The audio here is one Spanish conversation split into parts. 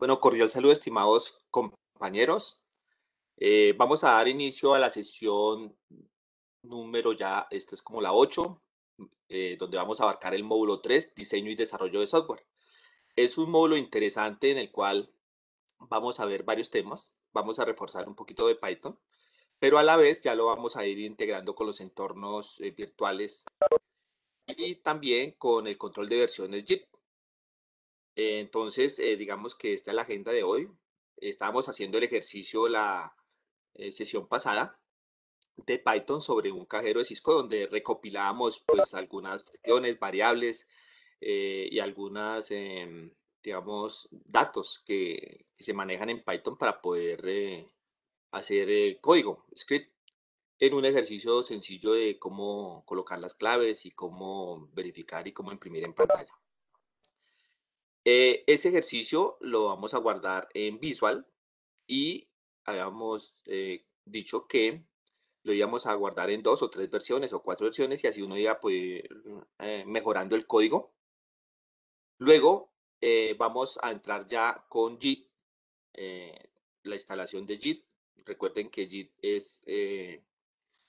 Bueno, cordial saludo, estimados compañeros. Eh, vamos a dar inicio a la sesión número ya, esta es como la 8, eh, donde vamos a abarcar el módulo 3, diseño y desarrollo de software. Es un módulo interesante en el cual vamos a ver varios temas, vamos a reforzar un poquito de Python, pero a la vez ya lo vamos a ir integrando con los entornos eh, virtuales y también con el control de versiones JIT entonces, eh, digamos que esta es la agenda de hoy. Estábamos haciendo el ejercicio la eh, sesión pasada de Python sobre un cajero de Cisco donde recopilamos pues algunas funciones, variables eh, y algunas, em, digamos, datos que, que, se manejan en Python para poder hacer el código, script, en un ejercicio sencillo de cómo colocar las claves y cómo verificar y cómo imprimir en pantalla. Eh, ese ejercicio lo vamos a guardar en Visual y habíamos eh, dicho que lo íbamos a guardar en dos o tres versiones o cuatro versiones y así uno iba pues, mejorando el código. Luego vamos a entrar ya con Git, la instalación de Git. Recuerden que Git es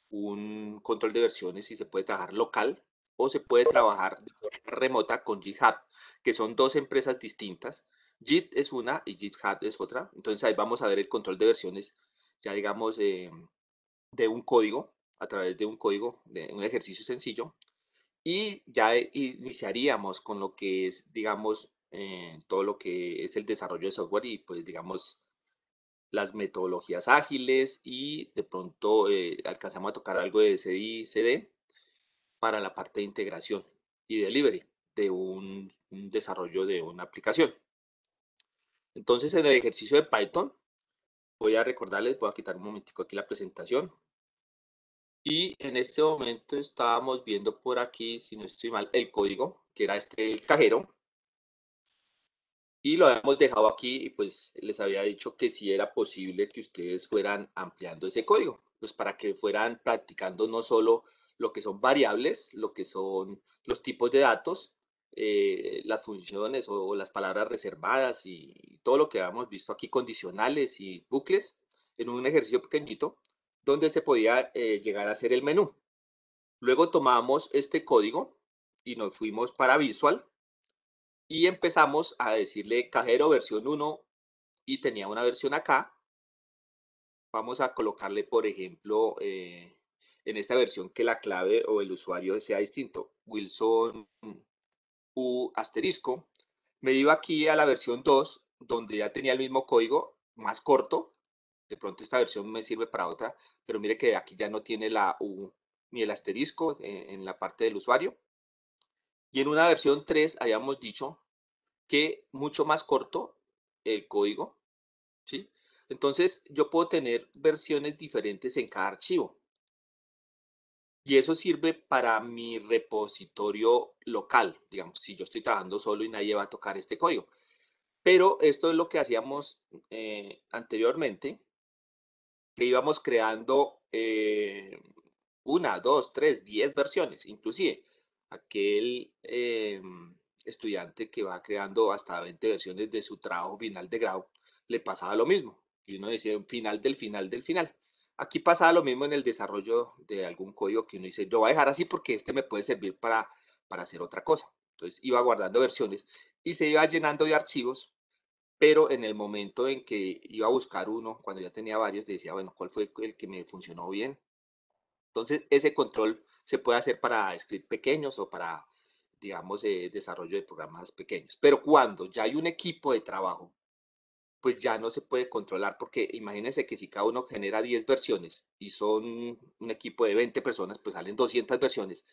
un control de versiones y se puede trabajar local o se puede trabajar remota con GitHub que son dos empresas distintas. Git es una y GitHub es otra. Entonces ahí vamos a ver el control de versiones, ya digamos, eh, de un código, a través de un código, de un ejercicio sencillo. Y ya e, iniciaríamos con lo que es, digamos, eh, todo lo que es el desarrollo de software y pues, digamos, las metodologías ágiles y de pronto eh, alcanzamos a tocar algo de CI, CD para la parte de integración y delivery de un, desarrollo de una aplicación. Entonces, en el ejercicio de Python, voy a recordarles, voy a quitar un momentico aquí la presentación. Y en este momento estábamos viendo por aquí, si no estoy mal, el código, que era este el cajero. Y lo habíamos dejado aquí y pues les había dicho que si era posible que ustedes fueran ampliando ese código, pues para que fueran practicando no solo lo que son variables, lo que son los tipos de datos, eh, las funciones o, las palabras reservadas y, todo lo que habíamos visto aquí, condicionales y bucles, en un ejercicio pequeñito donde se podía eh, llegar a hacer el menú. Luego tomamos este código y nos fuimos para Visual y empezamos a decirle cajero versión 1 y tenía una versión acá. Vamos a colocarle, por ejemplo, eh, en esta versión que la clave o el usuario sea distinto. Wilson U asterisco, me iba aquí a la versión 2, donde ya tenía el mismo código, más corto. De pronto esta versión me sirve para otra, pero mire que aquí ya no tiene la U ni el asterisco en, la parte del usuario. Y en una versión 3 habíamos dicho que mucho más corto el código, ¿sí? Entonces yo puedo tener versiones diferentes en cada archivo. Y eso sirve para mi repositorio local, digamos, si yo estoy trabajando solo y nadie va a tocar este código. Pero esto es lo que hacíamos eh, anteriormente, que íbamos creando eh, una, dos, tres, diez versiones, inclusive aquel eh, estudiante que va creando hasta 20 versiones de su trabajo final de grado, le pasaba lo mismo. Y uno decía, final del final del final. Aquí pasaba lo mismo en el desarrollo de algún código que uno dice, lo voy a dejar así porque este me puede servir para, para hacer otra cosa. Entonces iba guardando versiones y se iba llenando de archivos, pero en el momento en que iba a buscar uno, cuando ya tenía varios, decía, bueno, ¿cuál fue el que me funcionó bien? Entonces ese control se puede hacer para escribir pequeños o para, digamos, eh, desarrollo de programas pequeños. Pero cuando ya hay un equipo de trabajo pues ya no se puede controlar, porque imagínense que si cada uno genera 10 versiones y son un equipo de 20 personas, pues salen 200 versiones.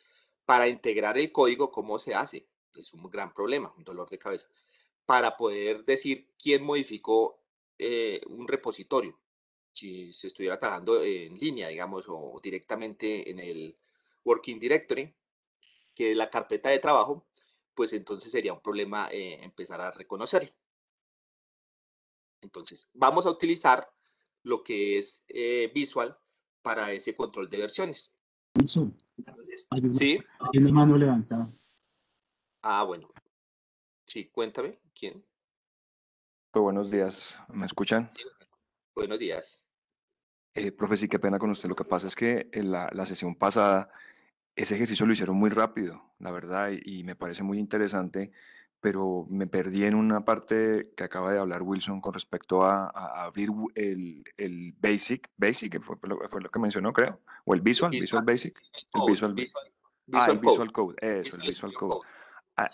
Para integrar el código, ¿cómo se hace? Es un gran problema, un dolor de cabeza. Para poder decir quién modificó eh, un repositorio, si se estuviera trabajando en línea, digamos, o directamente en el Working Directory, que es la carpeta de trabajo, pues entonces sería un problema eh, empezar a reconocerlo. Entonces, vamos a utilizar lo que es eh, Visual para ese control de versiones. Tiene mano levantada. Ah, bueno. Sí, cuéntame, ¿quién? Pues, buenos días, ¿me escuchan? buenos días. Eh, profe, sí, qué pena con usted. Lo que pasa es que en eh, la, la sesión pasada ese ejercicio lo hicieron muy rápido, la verdad, y me parece muy interesante pero me perdí en una parte que acaba de hablar Wilson con respecto a, abrir el, el, Basic, Basic, que fue, lo que mencionó, creo, o el Visual, Visual, Basic, el Visual, ah, el Visual Code, eso, el Visual Code.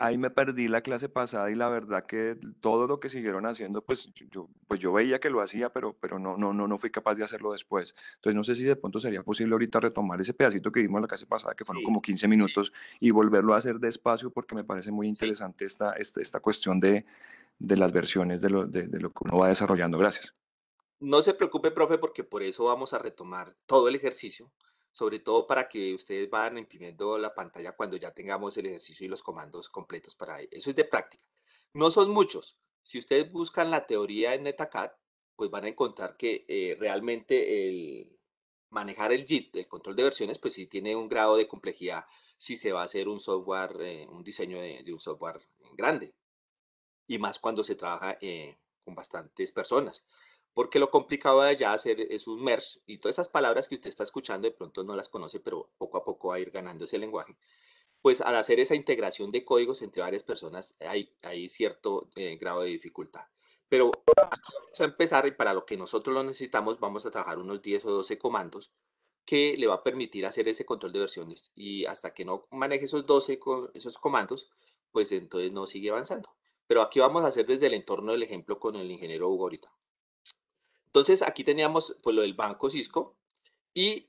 Ahí me perdí la clase pasada y la verdad que todo lo que siguieron haciendo, pues yo, pues yo veía que lo hacía, pero, pero no, no, no, no fui capaz de hacerlo después. Entonces no sé si de pronto sería posible ahorita retomar ese pedacito que vimos la clase pasada, que fueron como 15 minutos, y volverlo a hacer despacio porque me parece muy interesante esta, esta, esta, cuestión de, de las versiones de lo, de lo que uno va desarrollando. Gracias. No se preocupe, profe, porque por eso vamos a retomar todo el ejercicio sobre todo para que ustedes vayan imprimiendo la pantalla cuando ya tengamos el ejercicio y los comandos completos para e-, Eso es de práctica. No son muchos. Si ustedes buscan la teoría en NetACAD, pues van a encontrar que eh, realmente el manejar el JIT, el control de versiones, pues sí tiene un grado de complejidad si se va a hacer un software, eh, un diseño de, un software grande. Y más cuando se trabaja eh, con bastantes personas porque lo complicado de allá hacer es un merge y todas esas palabras que usted está escuchando de pronto no las conoce, pero poco a poco va a ir ganando ese lenguaje. Pues al hacer esa integración de códigos entre varias personas hay, cierto eh, grado de dificultad. Pero aquí vamos a empezar y para lo que nosotros lo necesitamos vamos a trabajar unos 10 o 12 comandos que le va a permitir hacer ese control de versiones y hasta que no maneje esos 12 esos comandos, pues entonces no sigue avanzando. Pero aquí vamos a hacer desde el entorno del ejemplo con el ingeniero Hugo ahorita. Entonces, aquí teníamos pues, lo del Banco Cisco y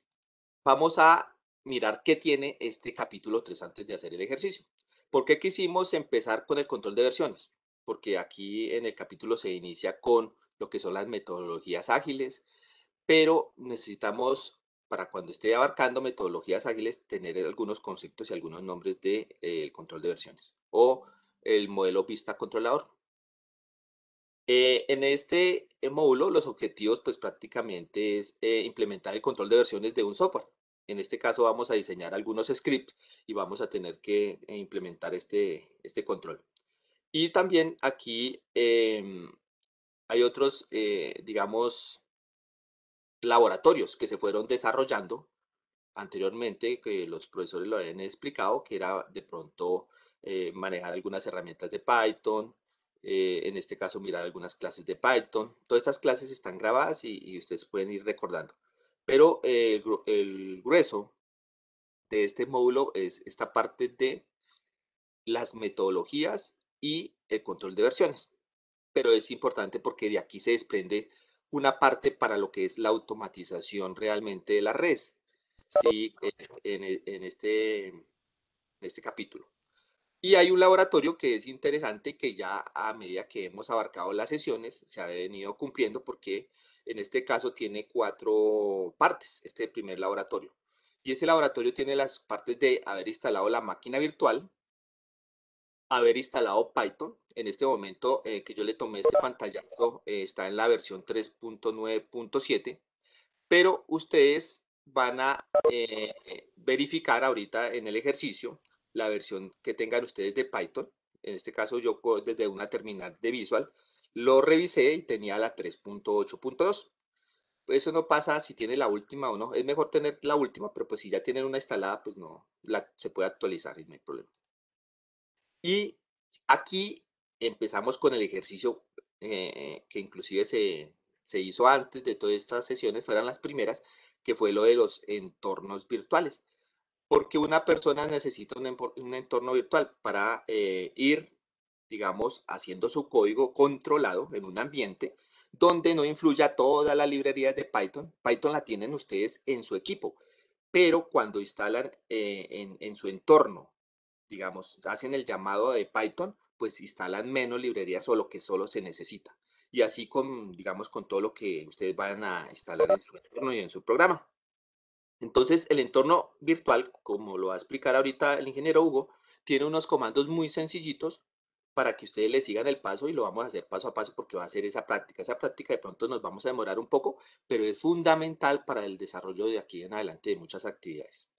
vamos a mirar qué tiene este capítulo 3 antes de hacer el ejercicio. ¿Por qué quisimos empezar con el control de versiones? Porque aquí en el capítulo se inicia con lo que son las metodologías ágiles, pero necesitamos, para cuando esté abarcando metodologías ágiles, tener algunos conceptos y algunos nombres del de, eh, control de versiones o el modelo vista controlador. Eh, en este este módulo, los objetivos, pues prácticamente es eh, implementar el control de versiones de un software. En este caso vamos a diseñar algunos scripts y vamos a tener que eh, implementar este, este control. Y también aquí em, hay otros, eh, digamos, laboratorios que se fueron desarrollando anteriormente, que los profesores lo habían explicado, que era de pronto manejar algunas herramientas de Python, eh, en este caso mirar algunas clases de Python. Todas estas clases están grabadas y, ustedes pueden ir recordando. Pero eh, el, grueso de este módulo es esta parte de las metodologías y el control de versiones. Pero es importante porque de aquí se desprende una parte para lo que es la automatización realmente de la red. Sí, en, este, en este capítulo. Y hay un laboratorio que es interesante que ya a medida que hemos abarcado las sesiones se ha venido cumpliendo porque en este caso tiene cuatro partes, este primer laboratorio. Y ese laboratorio tiene las partes de haber instalado la máquina virtual, haber instalado Python. En este momento eh, que yo le tomé este pantallazo eh, está en la versión 3.9.7, pero ustedes van a eh, verificar ahorita en el ejercicio la versión que tengan ustedes de Python. En este caso yo desde una terminal de Visual lo revisé y tenía la 3.8.2. pues Eso no pasa si tiene la última o no. Es mejor tener la última, pero pues si ya tienen una instalada, pues no, se puede actualizar y no hay problema. Y aquí empezamos con el ejercicio eh, que inclusive se, hizo antes de todas estas sesiones, fueron las primeras, que fue lo de los entornos virtuales porque una persona necesita un, entorno virtual para eh, ir, digamos, haciendo su código controlado en un ambiente donde no influya toda la librería de Python. Python la tienen ustedes en su equipo, pero cuando instalan eh, en, en su entorno, digamos, hacen el llamado de Python, pues instalan menos librerías o lo que solo se necesita. Y así con, digamos, con todo lo que ustedes van a instalar en su entorno y en su programa. Entonces, el entorno virtual, como lo va a explicar ahorita el ingeniero Hugo, tiene unos comandos muy sencillitos para que ustedes le sigan el paso y lo vamos a hacer paso a paso porque va a ser esa práctica. Esa práctica de pronto nos vamos a demorar un poco, pero es fundamental para el desarrollo de aquí en adelante de muchas actividades.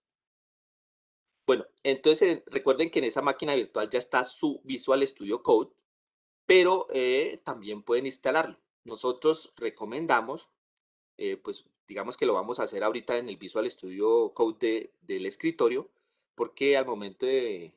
Bueno, entonces recuerden que en esa máquina virtual ya está su Visual Studio Code, pero eh, también pueden instalarlo. Nosotros recomendamos eh, pues digamos que lo vamos a hacer ahorita en el Visual Studio Code del escritorio, porque al momento de,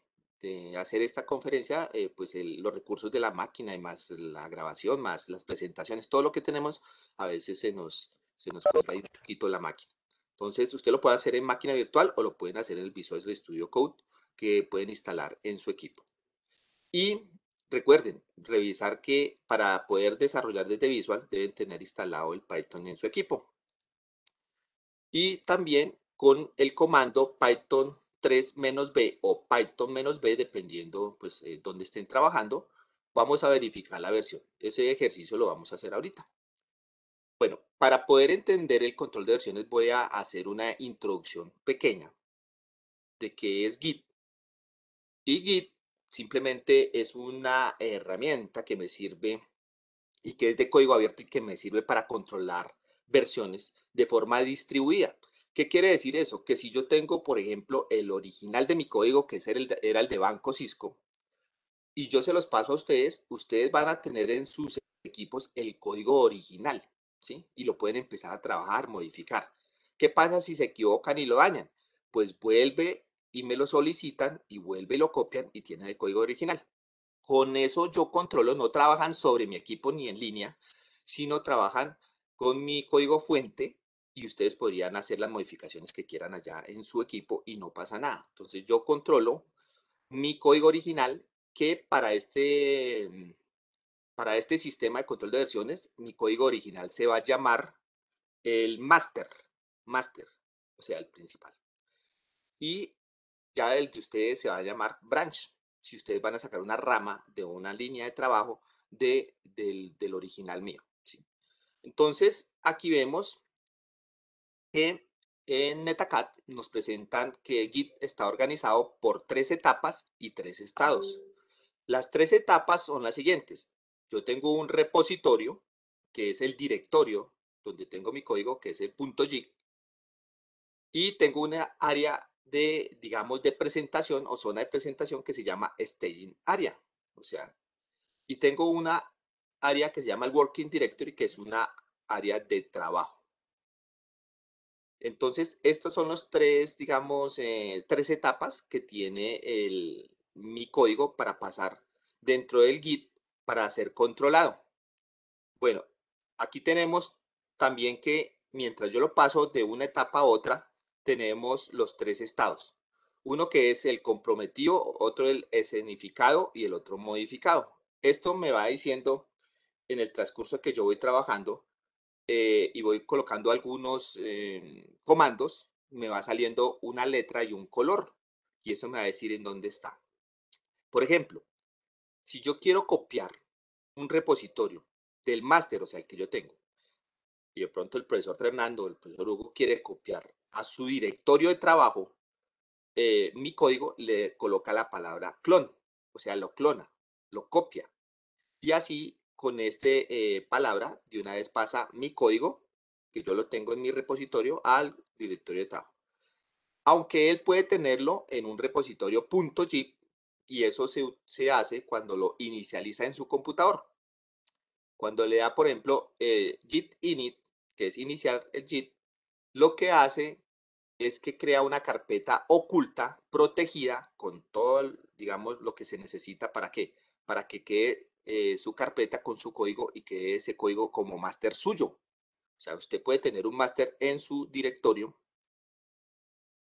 hacer esta conferencia, eh, pues los recursos de la máquina y más la grabación, más las presentaciones, todo lo que tenemos, a veces se nos, se nos un poquito la máquina. Entonces, usted lo puede hacer en máquina virtual o lo pueden hacer en el Visual Studio Code que pueden instalar en su equipo. Y recuerden, revisar que para poder desarrollar desde Visual deben tener instalado el Python en su equipo y también con el comando Python 3-B o Python-B, dependiendo pues eh, dónde estén trabajando, vamos a verificar la versión. Ese ejercicio lo vamos a hacer ahorita. Bueno, para poder entender el control de versiones voy a hacer una introducción pequeña de qué es Git. Y Git simplemente es una herramienta que me sirve y que es de código abierto y que me sirve para controlar versiones de forma distribuida. ¿Qué quiere decir eso? Que si yo tengo, por ejemplo, el original de mi código, que era el de Banco Cisco, y yo se los paso a ustedes, ustedes van a tener en sus equipos el código original, ¿sí? Y lo pueden empezar a trabajar, modificar. ¿Qué pasa si se equivocan y lo dañan? Pues vuelve y me lo solicitan y vuelve y lo copian y tienen el código original. Con eso yo controlo, no trabajan sobre mi equipo ni en línea, sino trabajan con mi código fuente y ustedes podrían hacer las modificaciones que quieran allá en su equipo y no pasa nada. Entonces yo controlo mi código original que para este, mm, para este sistema de control de versiones, mi código original se va a llamar el master, master, o sea, el principal. Y ya el de ustedes se va a llamar branch. Si ustedes van a sacar una rama de una línea de trabajo de, del, original mío. Entonces, aquí vemos que en NetAcat nos presentan que Git está organizado por tres etapas y tres estados. Ah. Las tres etapas son las siguientes. Yo tengo un repositorio, que es el directorio, donde tengo mi código, que es el .git, y tengo una área de, digamos, de presentación o zona de presentación que se llama staging area, o sea, y tengo una área que se llama el working directory, que es una área de trabajo. Entonces, estas son los tres, digamos, eh, tres etapas que tiene el, mi código para pasar dentro del Git para ser controlado. Bueno, aquí tenemos también que mientras yo lo paso de una etapa a otra, tenemos los tres estados. Uno que es el comprometido, otro el escenificado y el otro modificado. Esto me va diciendo en el transcurso que yo voy trabajando eh, y voy colocando algunos em, comandos, me va saliendo una letra y un color y eso me va a decir en dónde está. Por ejemplo, si yo quiero copiar un repositorio del máster, o sea, el que yo tengo, y de pronto el profesor Fernando el profesor Hugo quiere copiar a su directorio de trabajo, eh, mi código le coloca la palabra clon, o sea, lo clona, lo copia. Y así con esta eh, palabra, de una vez pasa mi código, que yo lo tengo en mi repositorio, al directorio de trabajo. Aunque él puede tenerlo en un repositorio .git, y eso se, hace cuando lo inicializa en su computador. Cuando le da, por ejemplo, eh, git init, que es iniciar el git, lo que hace es que crea una carpeta oculta, protegida, con todo, digamos, lo que se necesita para qué? para que quede eh, su carpeta con su código y que ese código como máster suyo. O sea, usted puede tener un máster en su directorio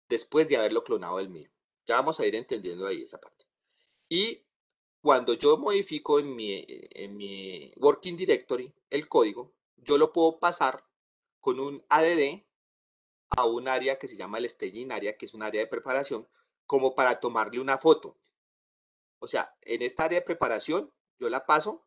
después de haberlo clonado el mío. Ya vamos a ir entendiendo ahí esa parte. Y cuando yo modifico en mi, eh, en mi Working Directory el código, yo lo puedo pasar con un ADD a un área que se llama el staging area que es un área de preparación, como para tomarle una foto. O sea, en esta área de preparación yo la paso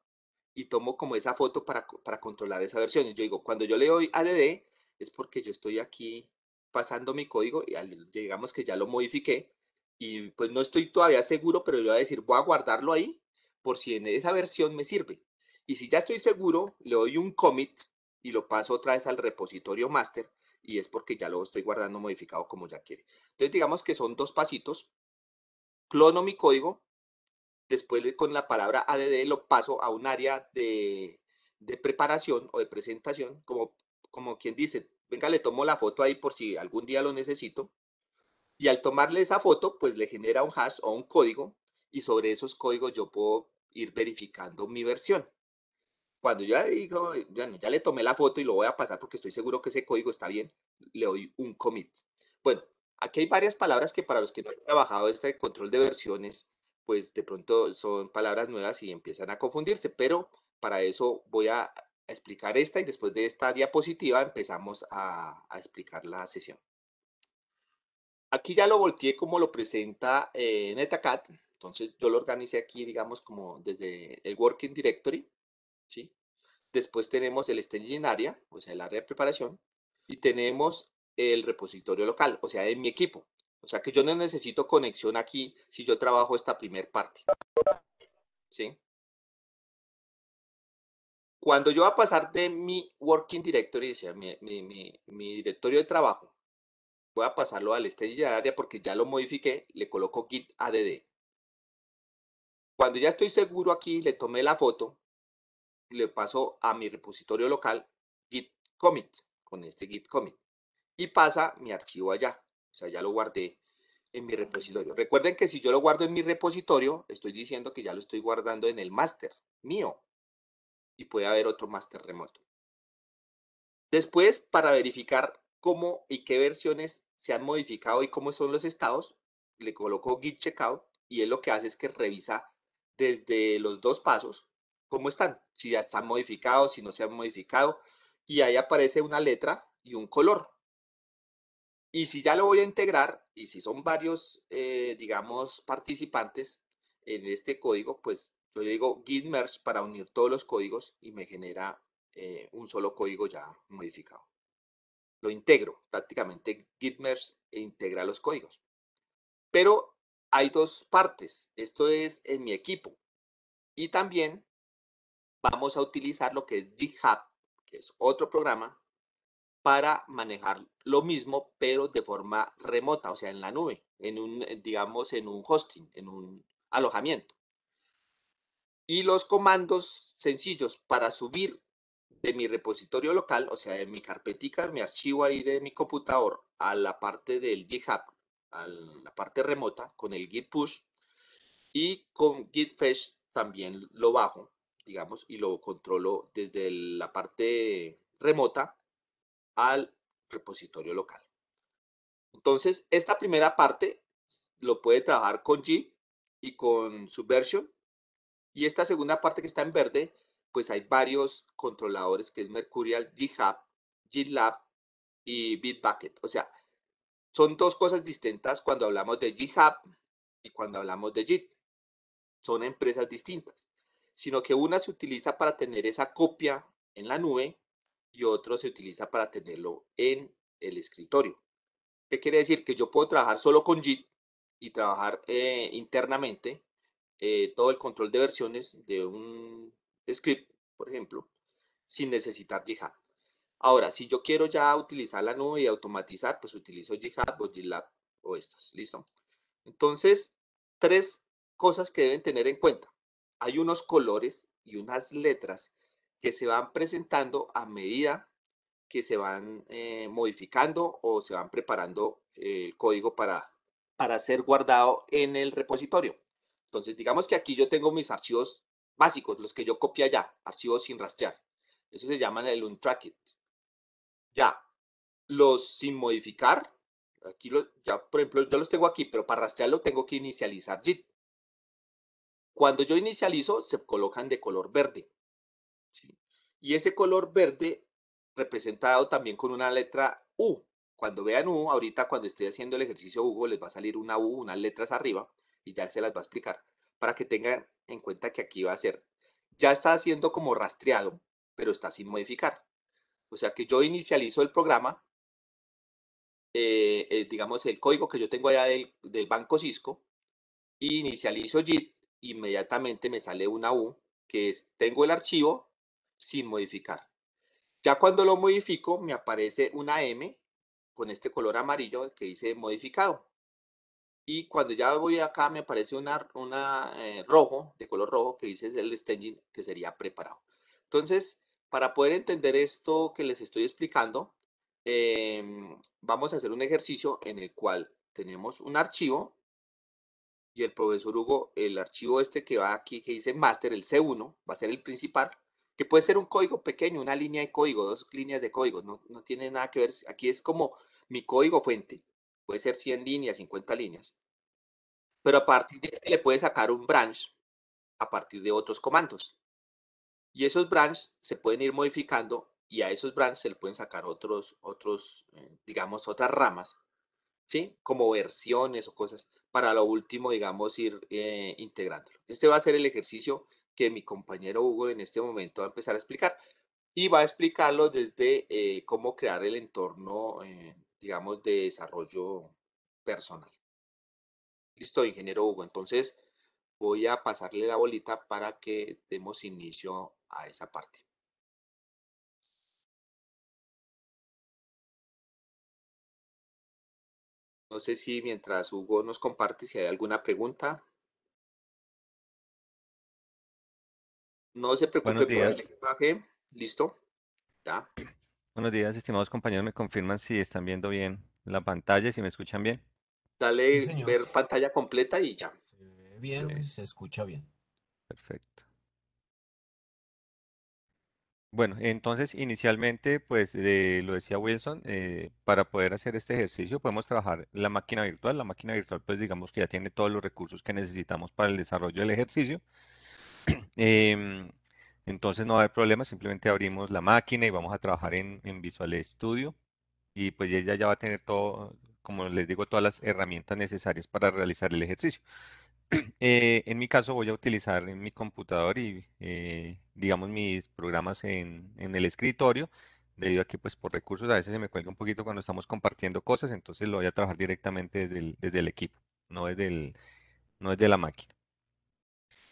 y tomo como esa foto para, para controlar esa versión. Y yo digo, cuando yo le doy ADD, es porque yo estoy aquí pasando mi código y digamos que ya lo modifiqué y pues no estoy todavía seguro, pero yo voy a decir, voy a guardarlo ahí por si en esa versión me sirve. Y si ya estoy seguro, le doy un commit y lo paso otra vez al repositorio master y es porque ya lo estoy guardando modificado como ya quiere. Entonces digamos que son dos pasitos. Clono mi código, después con la palabra ADD lo paso a un área de, de preparación o de presentación, como, como quien dice, venga, le tomo la foto ahí por si algún día lo necesito. Y al tomarle esa foto, pues le genera un hash o un código y sobre esos códigos yo puedo ir verificando mi versión. Cuando ya digo, bueno, ya le tomé la foto y lo voy a pasar porque estoy seguro que ese código está bien, le doy un commit. Bueno, aquí hay varias palabras que para los que no han trabajado este control de versiones pues de pronto son palabras nuevas y empiezan a confundirse, pero para eso voy a explicar esta y después de esta diapositiva empezamos a, explicar la sesión. Aquí ya lo volteé como lo presenta eh, NetaCAD, entonces yo lo organicé aquí, digamos, como desde el Working Directory, ¿sí? Después tenemos el Staging Area, o sea, el área de preparación, y tenemos el repositorio local, o sea, en mi equipo. O sea que yo no necesito conexión aquí si yo trabajo esta primer parte. ¿Sí? Cuando yo voy a pasar de mi working directory, mi, mi, directorio de trabajo, voy a pasarlo al stage área porque ya lo modifiqué, le coloco git add. Cuando ya estoy seguro aquí, le tomé la foto, le paso a mi repositorio local git commit, con este git commit, y pasa mi archivo allá. O sea, ya lo guardé en mi repositorio. Recuerden que si yo lo guardo en mi repositorio, estoy diciendo que ya lo estoy guardando en el máster mío. Y puede haber otro máster remoto. Después, para verificar cómo y qué versiones se han modificado y cómo son los estados, le coloco git checkout y él lo que hace es que revisa desde los dos pasos cómo están, si ya están modificados, si no se han modificado, y ahí aparece una letra y un color. Y si ya lo voy a integrar, y si son varios, eh, digamos, participantes en este código, pues yo le digo git para unir todos los códigos y me genera eh, un solo código ya modificado. Lo integro, prácticamente git e integra los códigos. Pero hay dos partes, esto es en mi equipo. Y también vamos a utilizar lo que es GitHub, que es otro programa para manejar lo mismo, pero de forma remota, o sea, en la nube, en un, eh, digamos, en un hosting, en un alojamiento. Y los comandos sencillos para subir de mi repositorio local, o sea, de mi carpetica, mi archivo ahí de mi computador, a la parte del GitHub, a la parte remota, con el Git push, y con Git fetch también lo bajo, digamos, y lo controlo desde la parte remota al repositorio local. Entonces, esta primera parte lo puede trabajar con Git y con Subversion. Y esta segunda parte que está en verde, pues hay varios controladores que es Mercurial, GitHub, GitLab y Bitbucket. O sea, son dos cosas distintas cuando hablamos de GitHub y cuando hablamos de Git. Son empresas distintas, sino que una se utiliza para tener esa copia en la nube y otro se utiliza para tenerlo en el escritorio. ¿Qué quiere decir? Que yo puedo trabajar solo con Git y trabajar eh, internamente eh, todo el control de versiones de un script, por ejemplo, sin necesitar GitHub. Ahora, si yo quiero ya utilizar la nube y automatizar, pues utilizo GitHub o GitLab o estos. ¿Listo? Entonces, tres cosas que deben tener en cuenta. Hay unos colores y unas letras que se van presentando a medida que se van eh, modificando o se van preparando eh, el código para, para ser guardado en el repositorio. Entonces, digamos que aquí yo tengo mis archivos básicos, los que yo copié ya, archivos sin rastrear. Eso se llaman el untracked. Ya, los sin modificar, aquí ya, por ejemplo, yo los tengo aquí, pero para rastrearlo tengo que inicializar git. Cuando yo inicializo, se colocan de color verde. Y ese color verde representado también con una letra U. Cuando vean U, ahorita cuando estoy haciendo el ejercicio Hugo, les va a salir una U, unas letras arriba, y ya se las va a explicar, para que tengan en cuenta que aquí va a ser, ya está haciendo como rastreado, pero está sin modificar. O sea que yo inicializo el programa, eh, eh, digamos el código que yo tengo allá del, del banco Cisco, y inicializo JIT, inmediatamente me sale una U, que es, tengo el archivo, sin modificar. Ya cuando lo modifico, me aparece una M con este color amarillo que dice modificado. Y cuando ya voy acá, me aparece una, una eh, rojo, de color rojo, que dice el staging, que sería preparado. Entonces, para poder entender esto que les estoy explicando, em, vamos a hacer un ejercicio en el cual tenemos un archivo y el profesor Hugo, el archivo este que va aquí, que dice master, el C1, va a ser el principal, que puede ser un código pequeño, una línea de código, dos líneas de código, no, no tiene nada que ver. Aquí es como mi código fuente, puede ser 100 líneas, 50 líneas. Pero a partir de este le puede sacar un branch a partir de otros comandos. Y esos branches se pueden ir modificando y a esos branches se le pueden sacar otros, otros eh, digamos, otras ramas, ¿sí? Como versiones o cosas para lo último, digamos, ir eh, integrándolo. Este va a ser el ejercicio que mi compañero Hugo en este momento va a empezar a explicar y va a explicarlo desde eh, cómo crear el entorno, eh, digamos, de desarrollo personal. Listo, ingeniero Hugo. Entonces, voy a pasarle la bolita para que demos inicio a esa parte. No sé si mientras Hugo nos comparte si hay alguna pregunta. No se preocupe por el equipaje. ¿Listo? Buenos días, estimados compañeros. Me confirman si están viendo bien la pantalla, si me escuchan bien. Dale ver pantalla completa y ya. Se bien, se escucha bien. Perfecto. Bueno, entonces inicialmente, pues de, eh, lo decía Wilson, eh, para poder hacer este ejercicio podemos trabajar la máquina virtual. La máquina virtual, pues digamos que ya tiene todos los recursos que necesitamos para el desarrollo del ejercicio. Em, entonces no va a haber problema, simplemente abrimos la máquina y vamos a trabajar en, Visual Studio. Y pues ella ya va a tener todo, como les digo, todas las herramientas necesarias para realizar el ejercicio. Eh, en mi caso voy a utilizar en mi computador y eh, digamos mis programas en, el escritorio debido a que pues por recursos a veces se me cuelga un poquito cuando estamos compartiendo cosas, entonces lo voy a trabajar directamente desde el, equipo, no no desde la máquina.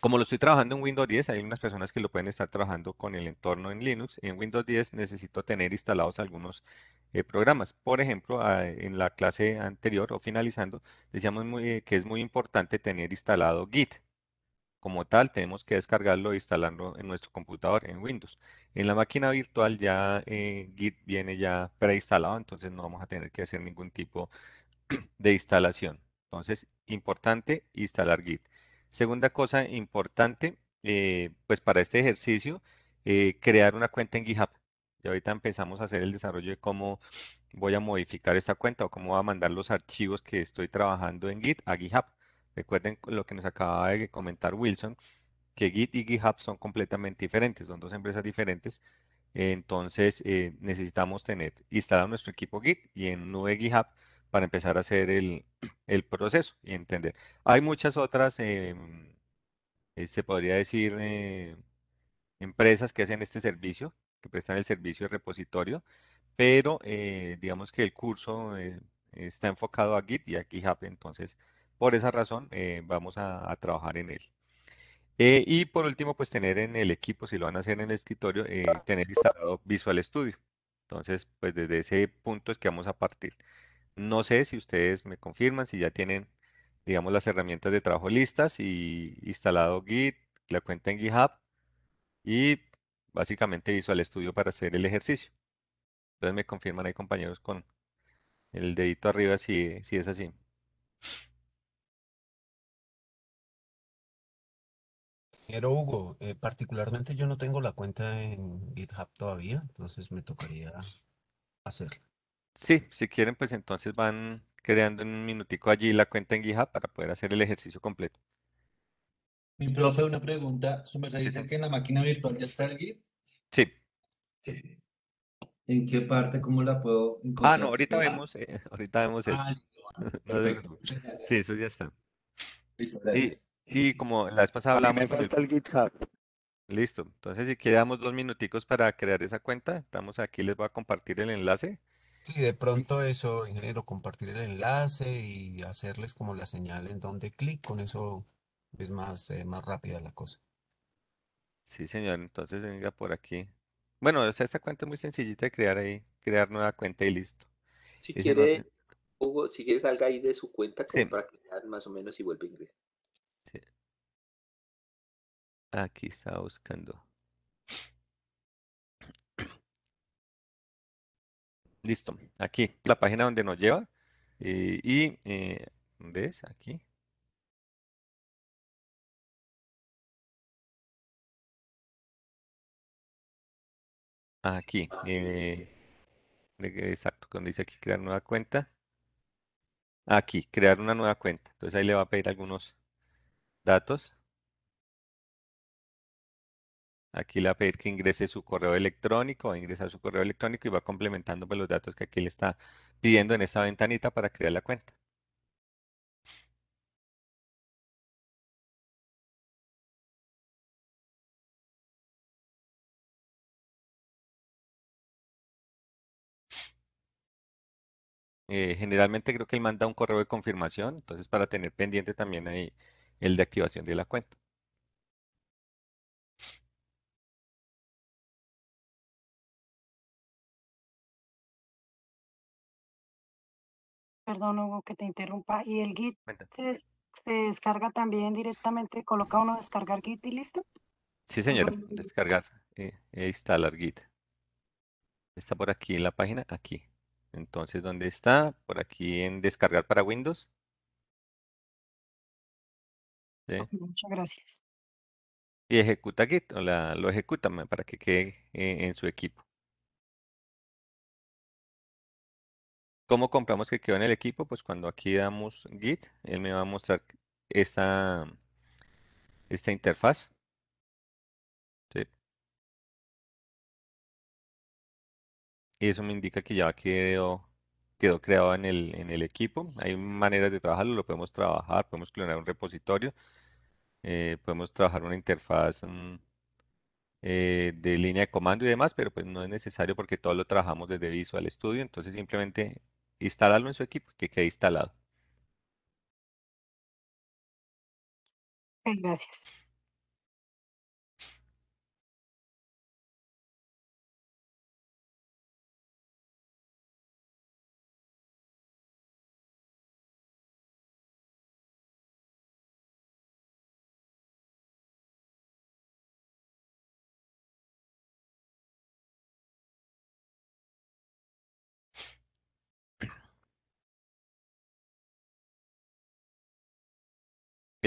Como lo estoy trabajando en Windows 10, hay unas personas que lo pueden estar trabajando con el entorno en Linux. En Windows 10 necesito tener instalados algunos eh, programas. Por ejemplo, ah, en la clase anterior o finalizando, decíamos eh, que es muy importante tener instalado Git. Como tal, tenemos que descargarlo e instalarlo en nuestro computador, en Windows. En la máquina virtual ya eh, Git viene ya preinstalado, entonces no vamos a tener que hacer ningún tipo de instalación. Entonces, importante instalar Git. Segunda cosa importante, eh, pues para este ejercicio, eh, crear una cuenta en GitHub. Y ahorita empezamos a hacer el desarrollo de cómo voy a modificar esta cuenta o cómo voy a mandar los archivos que estoy trabajando en Git a GitHub. Recuerden lo que nos acaba de comentar Wilson, que Git y GitHub son completamente diferentes, son dos empresas diferentes. Entonces eh, necesitamos tener instalado nuestro equipo Git y en nube GitHub para empezar a hacer el, proceso y entender. Hay muchas otras, em, eh, se podría decir, eh, empresas que hacen este servicio, que prestan el servicio de repositorio, pero eh, digamos que el curso está enfocado a Git y a GitHub, entonces por esa razón vamos a, a, trabajar en él. y por último, pues tener en el equipo, si lo van a hacer en el escritorio, tener instalado Visual Studio. Entonces, pues desde ese punto es que vamos a partir. No sé si ustedes me confirman, si ya tienen, digamos, las herramientas de trabajo listas y instalado Git, la cuenta en GitHub y básicamente Visual Studio para hacer el ejercicio. Entonces me confirman ahí compañeros con el dedito arriba si, es así. Pero Hugo, eh, particularmente yo no tengo la cuenta en GitHub todavía, entonces me tocaría hacerla. Sí, si quieren, pues entonces van creando en un minutico allí la cuenta en GitHub para poder hacer el ejercicio completo. Mi profe, una pregunta. ¿Su mensaje dice que en la máquina virtual ya está el Git? Sí. ¿En qué parte? ¿Cómo la puedo encontrar? Ah, no, ahorita ah. vemos, eh, ahorita vemos eso. Ah, listo. Ah, sí, eso ya está. Listo, gracias. Y, como la vez pasada hablamos... Me falta el GitHub. Listo. Entonces, si quedamos dos minuticos para crear esa cuenta, estamos aquí, les voy a compartir el enlace. Sí, de pronto eso, ingeniero, compartir el enlace y hacerles como la señal en donde clic, con eso es más, eh, más rápida la cosa. Sí, señor, entonces venga por aquí. Bueno, o sea, esta cuenta es muy sencillita de crear ahí, crear nueva cuenta y listo. Si quiere, Hugo, si quiere salga ahí de su cuenta para crear más o menos y vuelve a ingresar. Aquí está buscando. Listo, aquí la página donde nos lleva eh, y eh, Aquí. Aquí. Eh, exacto, cuando dice aquí crear nueva cuenta. Aquí, crear una nueva cuenta. Entonces ahí le va a pedir algunos datos. Aquí le va a pedir que ingrese su correo electrónico, va a ingresar su correo electrónico y va complementando pues, los datos que aquí le está pidiendo en esta ventanita para crear la cuenta. Eh, generalmente creo que él manda un correo de confirmación, entonces para tener pendiente también ahí el de activación de la cuenta. Perdón, Hugo, que te interrumpa. ¿Y el Git se, descarga también directamente? ¿Coloca uno descargar Git y listo? Sí, señora. Descargar eh, e, instalar Git. Está por aquí en la página, aquí. Entonces, ¿dónde está? Por aquí en descargar para Windows. Muchas gracias. Y ejecuta Git, lo ejecuta para que quede eh, en su equipo. ¿Cómo compramos que quedó en el equipo? Pues cuando aquí damos Git, él me va a mostrar esta, esta interfaz. Y eso me indica que ya quedó, quedó creado en el, equipo. Hay maneras de trabajarlo, lo podemos trabajar, podemos clonar un repositorio, eh, podemos trabajar una interfaz mm, eh, de línea de comando y demás, pero pues no es necesario porque todo lo trabajamos desde Visual Studio, entonces simplemente instalarlo en su equipo que quede instalado. Gracias.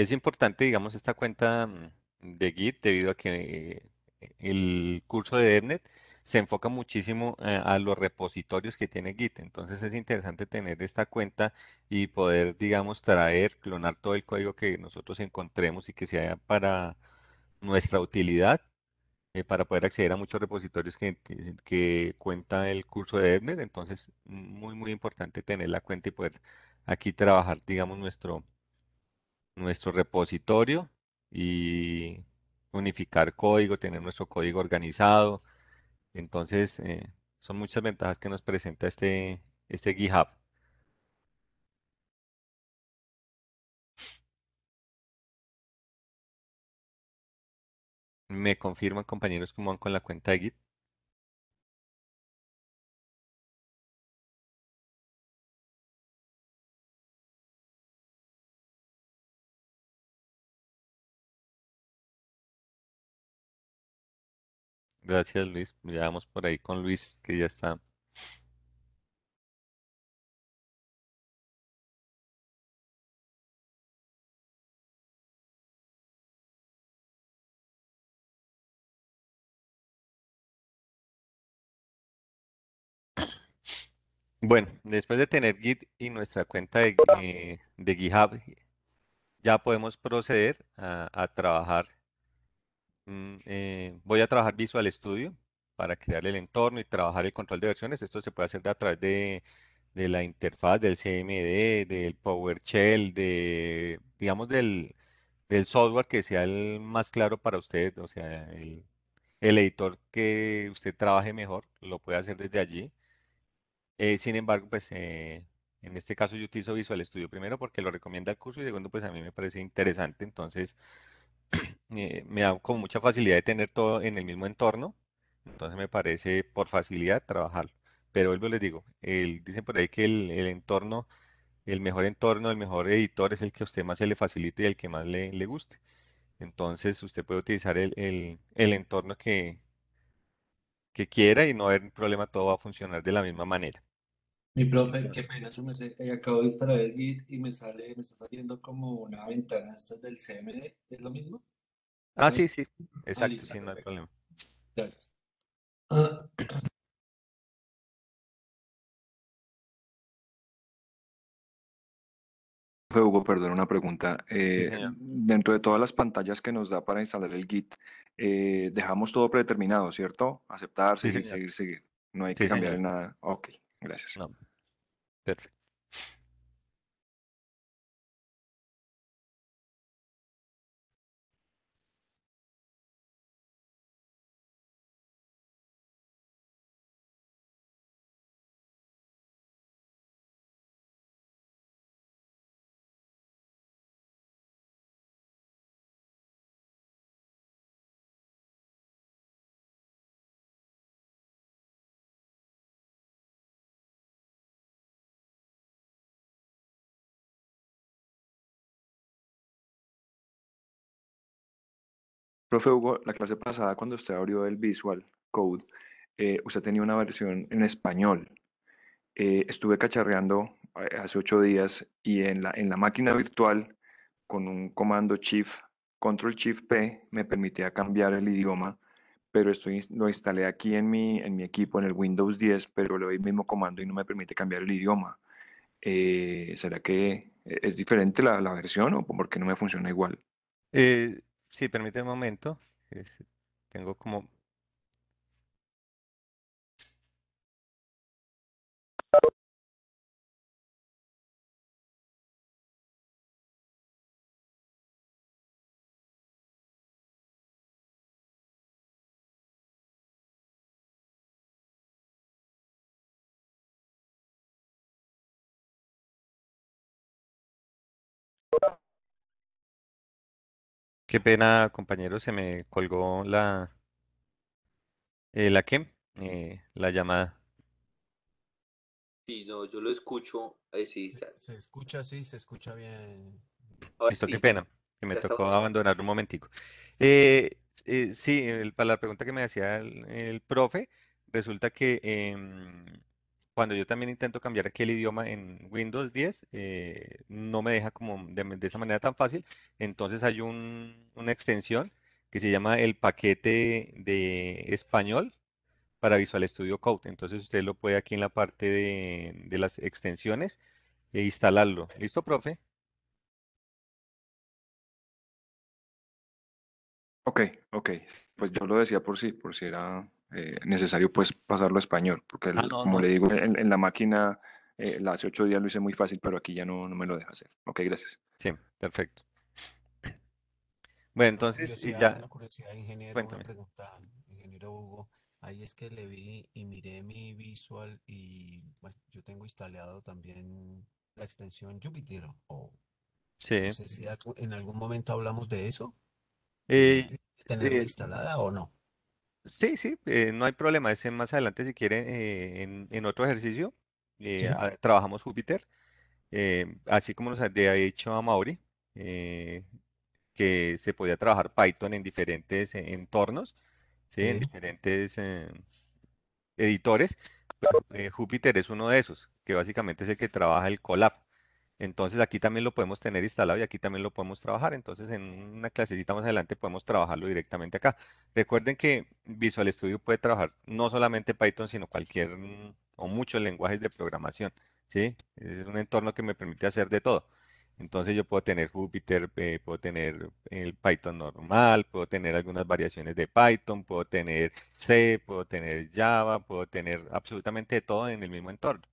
Es importante, digamos, esta cuenta mm, de Git debido a que eh, el curso de DevNet se enfoca muchísimo eh, a, los repositorios que tiene Git. Entonces es interesante tener esta cuenta y poder, digamos, traer, clonar todo el código que nosotros encontremos y que sea para nuestra utilidad eh, para poder acceder a muchos repositorios que, que cuenta el curso de DevNet. Entonces, muy, muy importante tener la cuenta y poder aquí trabajar, digamos, nuestro, nuestro repositorio y unificar código, tener nuestro código organizado. Entonces, eh, son muchas ventajas que nos presenta este, este GitHub. Me confirman compañeros cómo van con la cuenta de Git. Gracias, Luis. Pues, ya vamos por ahí con Luis, que ya está. Bueno, después de tener Git y nuestra cuenta de, eh, GitHub, ya podemos proceder a trabajar Mm, eh, voy a trabajar Visual Studio para crear el entorno y trabajar el control de versiones. Esto se puede hacer a través de, de la interfaz del CMD, del PowerShell, de, digamos, del, del, software que sea el más claro para usted, o sea, el, el editor que usted trabaje mejor, lo puede hacer desde allí. Eh, sin embargo, pues eh, en este caso yo utilizo Visual Studio primero porque lo recomienda el curso y segundo, pues a mí me parece interesante. Entonces, Eh, me da con mucha facilidad de tener todo en el mismo entorno, entonces me parece por facilidad trabajarlo. Pero vuelvo les digo, el, dicen por ahí que el, entorno, el mejor entorno, el mejor editor es el que a usted más se le facilite y el que más le, le guste. Entonces usted puede utilizar el, el, el entorno que, que quiera y no hay problema, todo va a funcionar de la misma manera. Mi profe, qué pena, me eh, acabo de instalar el Git y me sale, me está saliendo como una ventana del CMD, ¿es lo mismo? Ah, sí, sí, ah, exacto, sí, no hay problema. gracias. Ah. Hugo, perdón, una pregunta. Eh, dentro de todas las pantallas que nos da para instalar el Git, eh, dejamos todo predeterminado, ¿cierto? Aceptar, seguir, seguir, seguir. No hay que cambiar nada. Ok, Gracias. No. Perfecto. Profe Hugo, la clase pasada cuando usted abrió el Visual Code, eh, usted tenía una versión en español. Eh, estuve cacharreando eh, hace ocho días y en la, en la máquina virtual con un comando Shift, Control Shift P, me permitía cambiar el idioma, pero estoy, lo instalé aquí en mi, en mi equipo, en el Windows 10, pero le doy el mismo comando y no me permite cambiar el idioma. ¿Será que es diferente la, versión o por qué no me funciona igual? Sí, permíteme un momento. Este, tengo como Qué pena, compañero, se me colgó la, eh, ¿la qué? E eh, la llamada. Sí, no, yo lo escucho. Eh, se, escucha, sí, se escucha bien. esto qué pena, que me tocó abandonar un momentico. Eh, sí, para la pregunta que me hacía el profe, resulta que em, cuando yo también intento cambiar aquí el idioma en Windows 10, eh, no me deja como de, esa manera tan fácil. Entonces hay una extensión que se llama el paquete de español para Visual Studio Code. Entonces usted lo puede aquí en la parte de, las extensiones e instalarlo. ¿Listo, profe? Ok, ok. Pues yo lo decía por sí, por si era eh, necesario pues pasarlo a español, porque ah, como le digo, en, la máquina eh, hace ocho días lo hice muy fácil, pero aquí ya no, me lo deja hacer. Ok, gracias. Sí, perfecto. Bueno, entonces, ya. Una curiosidad, ingeniero, una pregunta, ingeniero Hugo. Ahí es que le vi y miré mi visual y yo tengo instalado también la extensión Jupyter. O, si en algún momento hablamos de eso. Eh, ¿Tenerla eh, instalada o no? Sí, sí, eh, no hay problema. Ese más adelante, si quieren, eh, en, otro ejercicio, eh, trabajamos Júpiter, así como nos había dicho a eh, que se podía trabajar Python en diferentes entornos, En diferentes editores, pero Júpiter es uno de esos, que básicamente es el que trabaja el Colab. Entonces aquí también lo podemos tener instalado y aquí también lo podemos trabajar. Entonces en una clasecita más adelante podemos trabajarlo directamente acá. Recuerden que Visual Studio puede trabajar no solamente Python, sino cualquier mm, o muchos lenguajes de programación. ¿sí? Es un entorno que me permite hacer de todo. Entonces yo puedo tener Jupyter, eh, puedo tener el Python normal, puedo tener algunas variaciones de Python, puedo tener C, puedo tener Java, puedo tener absolutamente todo en el mismo entorno.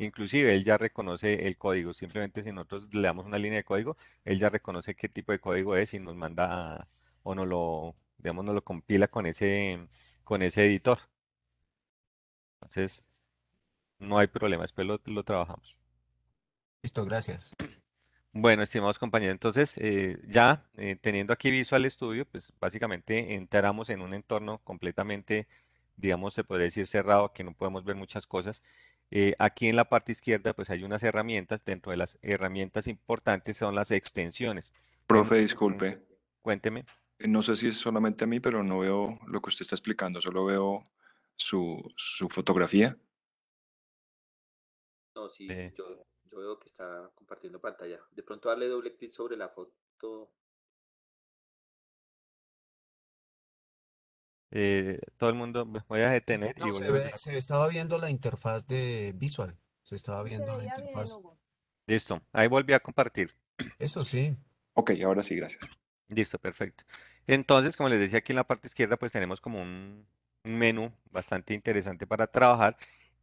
Inclusive él ya reconoce el código, simplemente si nosotros le damos una línea de código, él ya reconoce qué tipo de código es y nos manda o nos lo, digamos, nos lo compila con ese, con ese editor. Entonces, no hay problema, después lo, trabajamos. Listo, gracias. Bueno, estimados compañeros, entonces eh, ya eh, teniendo aquí Visual Studio, pues básicamente entramos en un entorno completamente, digamos, se podría decir cerrado, que no podemos ver muchas cosas. Eh, aquí en la parte izquierda pues hay unas herramientas, dentro de las herramientas importantes son las extensiones. Profe, disculpe. Cuénteme. Eh, no sé si es solamente a mí, pero no veo lo que usted está explicando, solo veo su, su fotografía. No, sí, yo, yo, veo que está compartiendo pantalla. De pronto darle doble clic sobre la foto Eh, todo el mundo voy a detener. se, estaba viendo la interfaz de visual. Se estaba viendo la interfaz. Listo, ahí volví a compartir. Eso sí. Ok, ahora sí, gracias. Listo, perfecto. Entonces, como les decía aquí en la parte izquierda, pues tenemos como un menú bastante interesante para trabajar.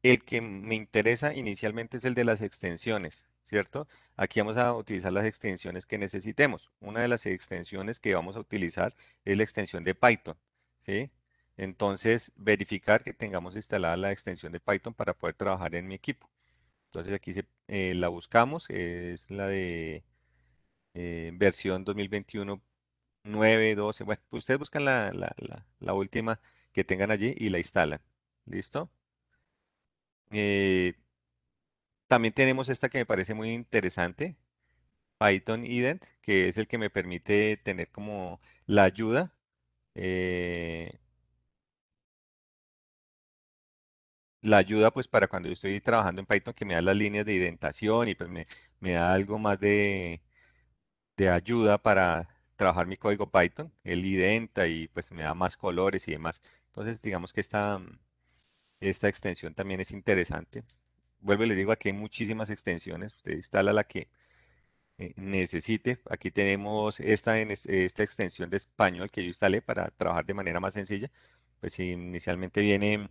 El que me interesa inicialmente es el de las extensiones, ¿cierto? Aquí vamos a utilizar las extensiones que necesitemos. Una de las extensiones que vamos a utilizar es la extensión de Python. ¿sí? Entonces, verificar que tengamos instalada la extensión de Python para poder trabajar en mi equipo. Entonces aquí eh, la buscamos, es la de eh, versión 2021 9, 12. Bueno, pues ustedes buscan la, última que tengan allí y la instalan. ¿Listo? Eh, también tenemos esta que me parece muy interesante, Python Ident, que es el que me permite tener como la ayuda eh, la ayuda pues para cuando yo estoy trabajando en Python que me da las líneas de identación y pues me, da algo más de, de, ayuda para trabajar mi código Python. Él identa y pues me da más colores y demás. Entonces digamos que esta, esta extensión también es interesante. Vuelvo y les digo, aquí hay muchísimas extensiones. Usted instala la que, eh, necesite. Aquí tenemos esta, esta extensión de español que yo instalé para trabajar de manera más sencilla. Pues inicialmente viene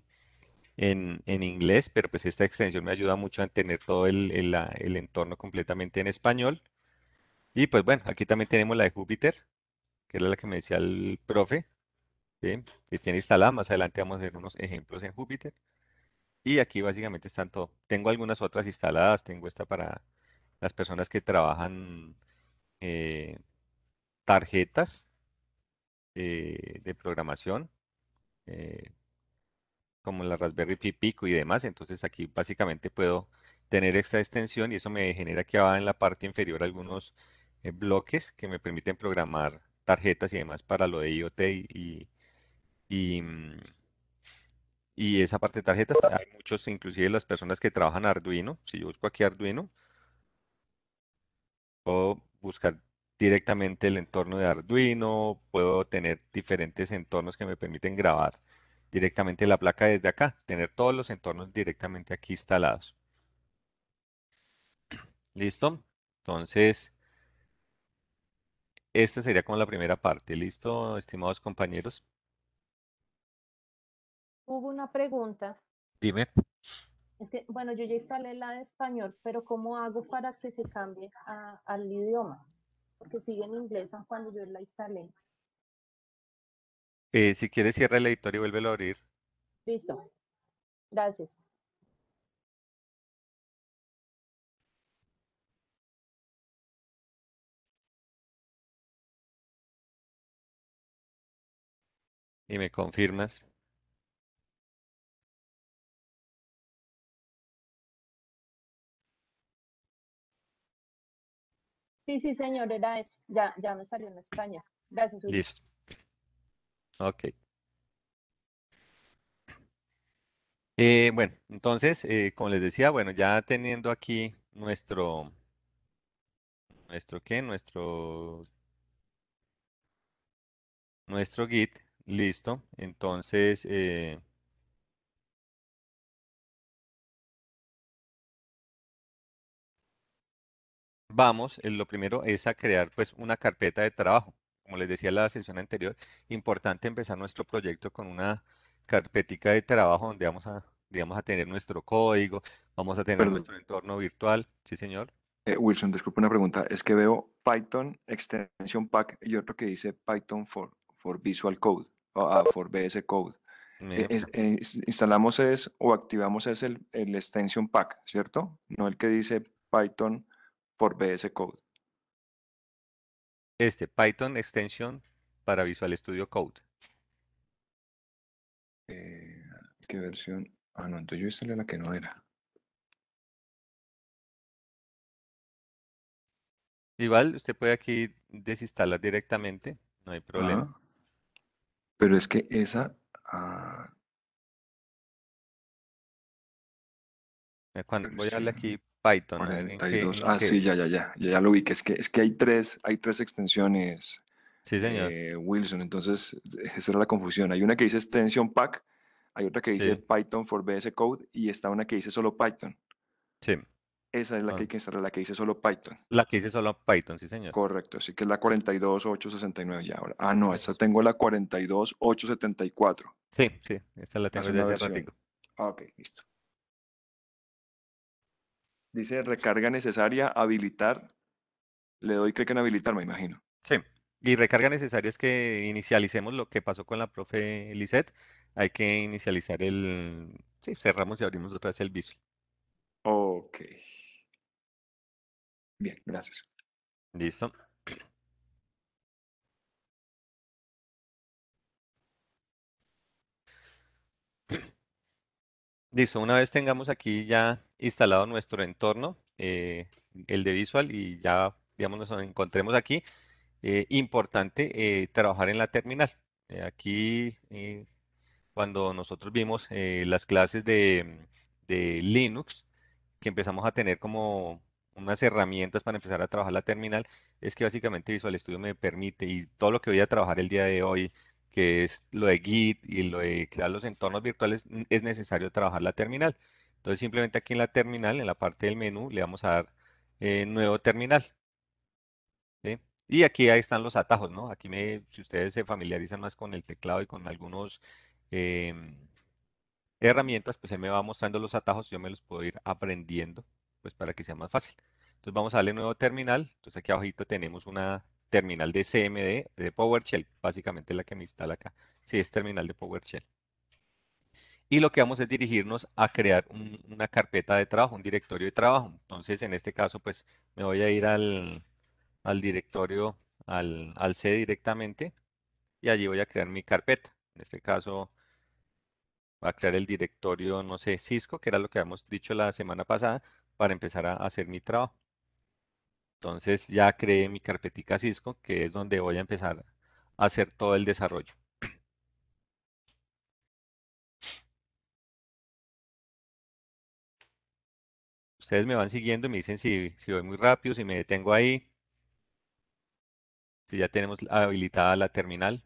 en, en inglés, pero pues esta extensión me ayuda mucho a tener todo el, el, entorno completamente en español. Y pues bueno, aquí también tenemos la de Júpiter, que era la que me decía el profe, que tiene instalada. Más adelante vamos a hacer unos ejemplos en Júpiter. Y aquí básicamente están todo. Tengo algunas otras instaladas, tengo esta para las personas que trabajan eh, tarjetas eh, de programación, eh, como la Raspberry Pi Pico y demás. Entonces aquí básicamente puedo tener esta extensión y eso me genera que va en la parte inferior algunos bloques que me permiten programar tarjetas y demás para lo de IoT y, y, mm, y esa parte de tarjetas. Hay muchos, inclusive las personas que trabajan Arduino, si yo busco aquí Arduino, Puedo buscar directamente el entorno de Arduino, puedo tener diferentes entornos que me permiten grabar directamente la placa desde acá, tener todos los entornos directamente aquí instalados. ¿Listo? Entonces, esta sería como la primera parte. ¿Listo, estimados compañeros? Hubo una pregunta. Dime bueno, yo ya instalé la de español, pero ¿cómo hago para que se cambie a, al idioma? Porque sigue en inglés cuando yo la instalé. Eh, si quieres, cierra el editor y vuélvelo a abrir. Listo. Gracias. Y me confirmas. Sí, sí, señor, era eso. Ya, ya me salió en España. Gracias. Listo. Ok. Eh, bueno, entonces, eh, como les decía, bueno, ya teniendo aquí nuestro, nuestro qué, nuestro, nuestro Git listo, entonces eh, vamos, eh, lo primero es a crear pues una carpeta de trabajo. Como les decía en la sesión anterior, importante empezar nuestro proyecto con una carpetica de trabajo donde vamos a, digamos, a tener nuestro código, vamos a tener nuestro entorno virtual. Sí, señor. Eh, Wilson, disculpe una pregunta. Es que veo Python Extension pack y otro que dice Python for, for Visual Code, ah, for VS Code. Eh, instalamos es o activamos es el, el extension pack, ¿cierto? No el que dice Python por VS Code. Este, Python Extension para Visual Studio Code. Eh, ¿Qué versión? Ah, no, entonces yo instalé la que no era. Igual, usted puede aquí desinstalar directamente, no hay problema. Pero es que esa... Ah. Cuando voy a darle aquí Python. ah, sí, ya, ya, ya, ya. lo vi, que es que, es que hay, tres, hay tres extensiones. Sí, señor. Eh, Wilson, entonces esa era la confusión. Hay una que dice extension pack, hay otra que dice Python for BS Code y está una que dice solo Python. Sí. Esa es la, ah. que, hay que instalar, la que dice solo Python. La que dice solo Python, sí, señor. Correcto, así que es la 42869 ya ahora. Ah, no, esa tengo la 42874. Sí, sí, esta la tengo desde hace ah, ok, listo. Dice recarga necesaria, habilitar. Le doy clic en habilitar, me imagino. Sí. Y recarga necesaria es que inicialicemos lo que pasó con la profe Lisette. Hay que inicializar el. Sí, cerramos y abrimos otra vez el visual. Ok. Bien, gracias. Listo. Listo, una vez tengamos aquí ya instalado nuestro entorno, eh, el de Visual, y ya, digamos, nos encontremos aquí. Eh, importante eh, trabajar en la terminal. aquí, cuando nosotros vimos las clases de, de Linux, que empezamos a tener como unas herramientas para empezar a trabajar la terminal es que básicamente Visual Studio me permite y todo lo que voy a trabajar el día de hoy, que es lo de Git y lo de crear los entornos virtuales, es necesario trabajar la terminal. Entonces simplemente aquí en la terminal, en la parte del menú, le vamos a dar eh, nuevo terminal. Y aquí ahí están los atajos, ¿no? Aquí si ustedes se familiarizan más con el teclado y con algunos em, herramientas, pues él me va mostrando los atajos, y yo me los puedo ir aprendiendo, pues para que sea más fácil. Entonces vamos a darle nuevo terminal. Entonces aquí abajito tenemos una terminal de CMD, de PowerShell, básicamente la que me instala acá. Sí, es terminal de PowerShell y lo que vamos es dirigirnos a crear una carpeta de trabajo, un directorio de trabajo. Entonces, en este caso, pues me voy a ir al, directorio, al, al, C directamente, y allí voy a crear mi carpeta. En este caso, voy a crear el directorio, no sé, Cisco, que era lo que habíamos dicho la semana pasada, para empezar a hacer mi trabajo. Entonces, ya creé mi carpetica Cisco, que es donde voy a empezar a hacer todo el desarrollo. Ustedes me van siguiendo y me dicen si, si voy muy rápido, si me detengo ahí. Si ya tenemos habilitada la terminal.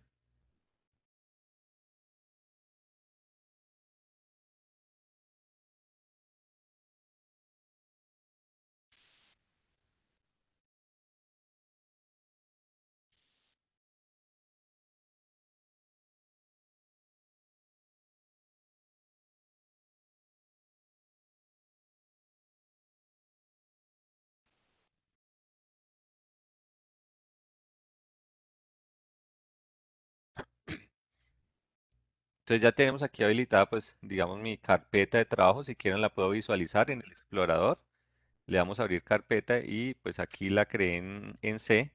Entonces ya tenemos aquí habilitada, pues, digamos, mi carpeta de trabajo. Si quieren la puedo visualizar en el explorador. Le damos a abrir carpeta y pues aquí la creé en, C.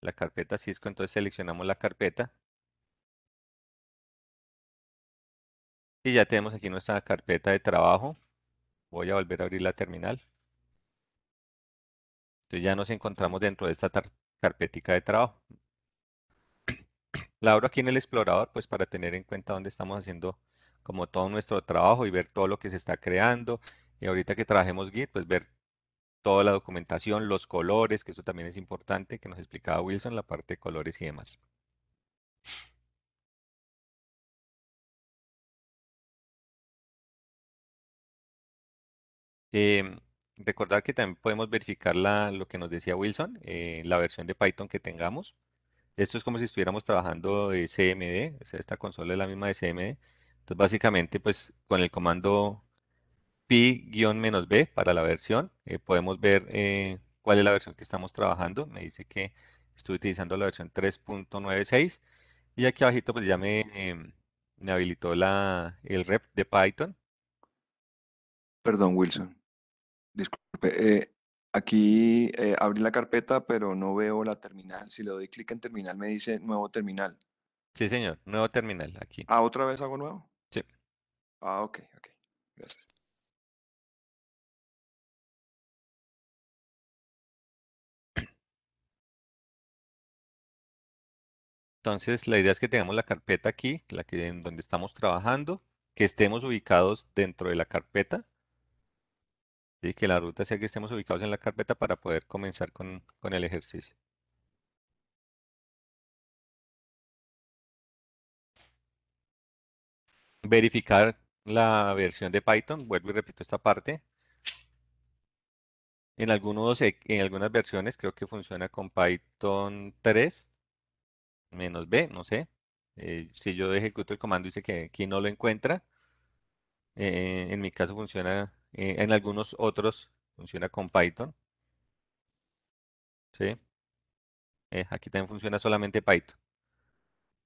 La carpeta Cisco, entonces seleccionamos la carpeta. Y ya tenemos aquí nuestra carpeta de trabajo. Voy a volver a abrir la terminal. Entonces ya nos encontramos dentro de esta carpetica de trabajo. La abro aquí en el explorador, pues para tener en cuenta dónde estamos haciendo como todo nuestro trabajo y ver todo lo que se está creando. Y ahorita que trabajemos Git, pues ver toda la documentación, los colores, que eso también es importante, que nos explicaba Wilson, la parte de colores y demás. Em, recordar que también podemos verificar lo que nos decía Wilson, eh, la versión de Python que tengamos. Esto es como si estuviéramos trabajando de CMD, o sea, esta consola es la misma de CMD. Entonces, básicamente, pues con el comando pi-b para la versión, eh, podemos ver eh, cuál es la versión que estamos trabajando. Me dice que estoy utilizando la versión 3.96 y aquí abajito pues ya me, em, habilitó el rep de Python. Perdón, Wilson. Disculpe. Eh, Aquí eh, abrí la carpeta, pero no veo la terminal. Si le doy clic en terminal, me dice nuevo terminal. Sí, señor, nuevo terminal aquí. Ah, ¿otra vez hago nuevo? Sí. Ah, ok, ok. Gracias. Entonces, la idea es que tengamos la carpeta aquí, la que, en donde estamos trabajando, que estemos ubicados dentro de la carpeta y que la ruta sea que estemos ubicados en la carpeta para poder comenzar con, el ejercicio. Verificar la versión de Python, vuelvo y repito esta parte. En, algunos, e, en algunas versiones creo que funciona con Python 3, menos B, no sé. Eh, si yo ejecuto el comando dice que aquí no lo encuentra. Eh, en mi caso funciona eh, en algunos otros funciona con Python. ¿Sí? Eh, aquí también funciona solamente Python.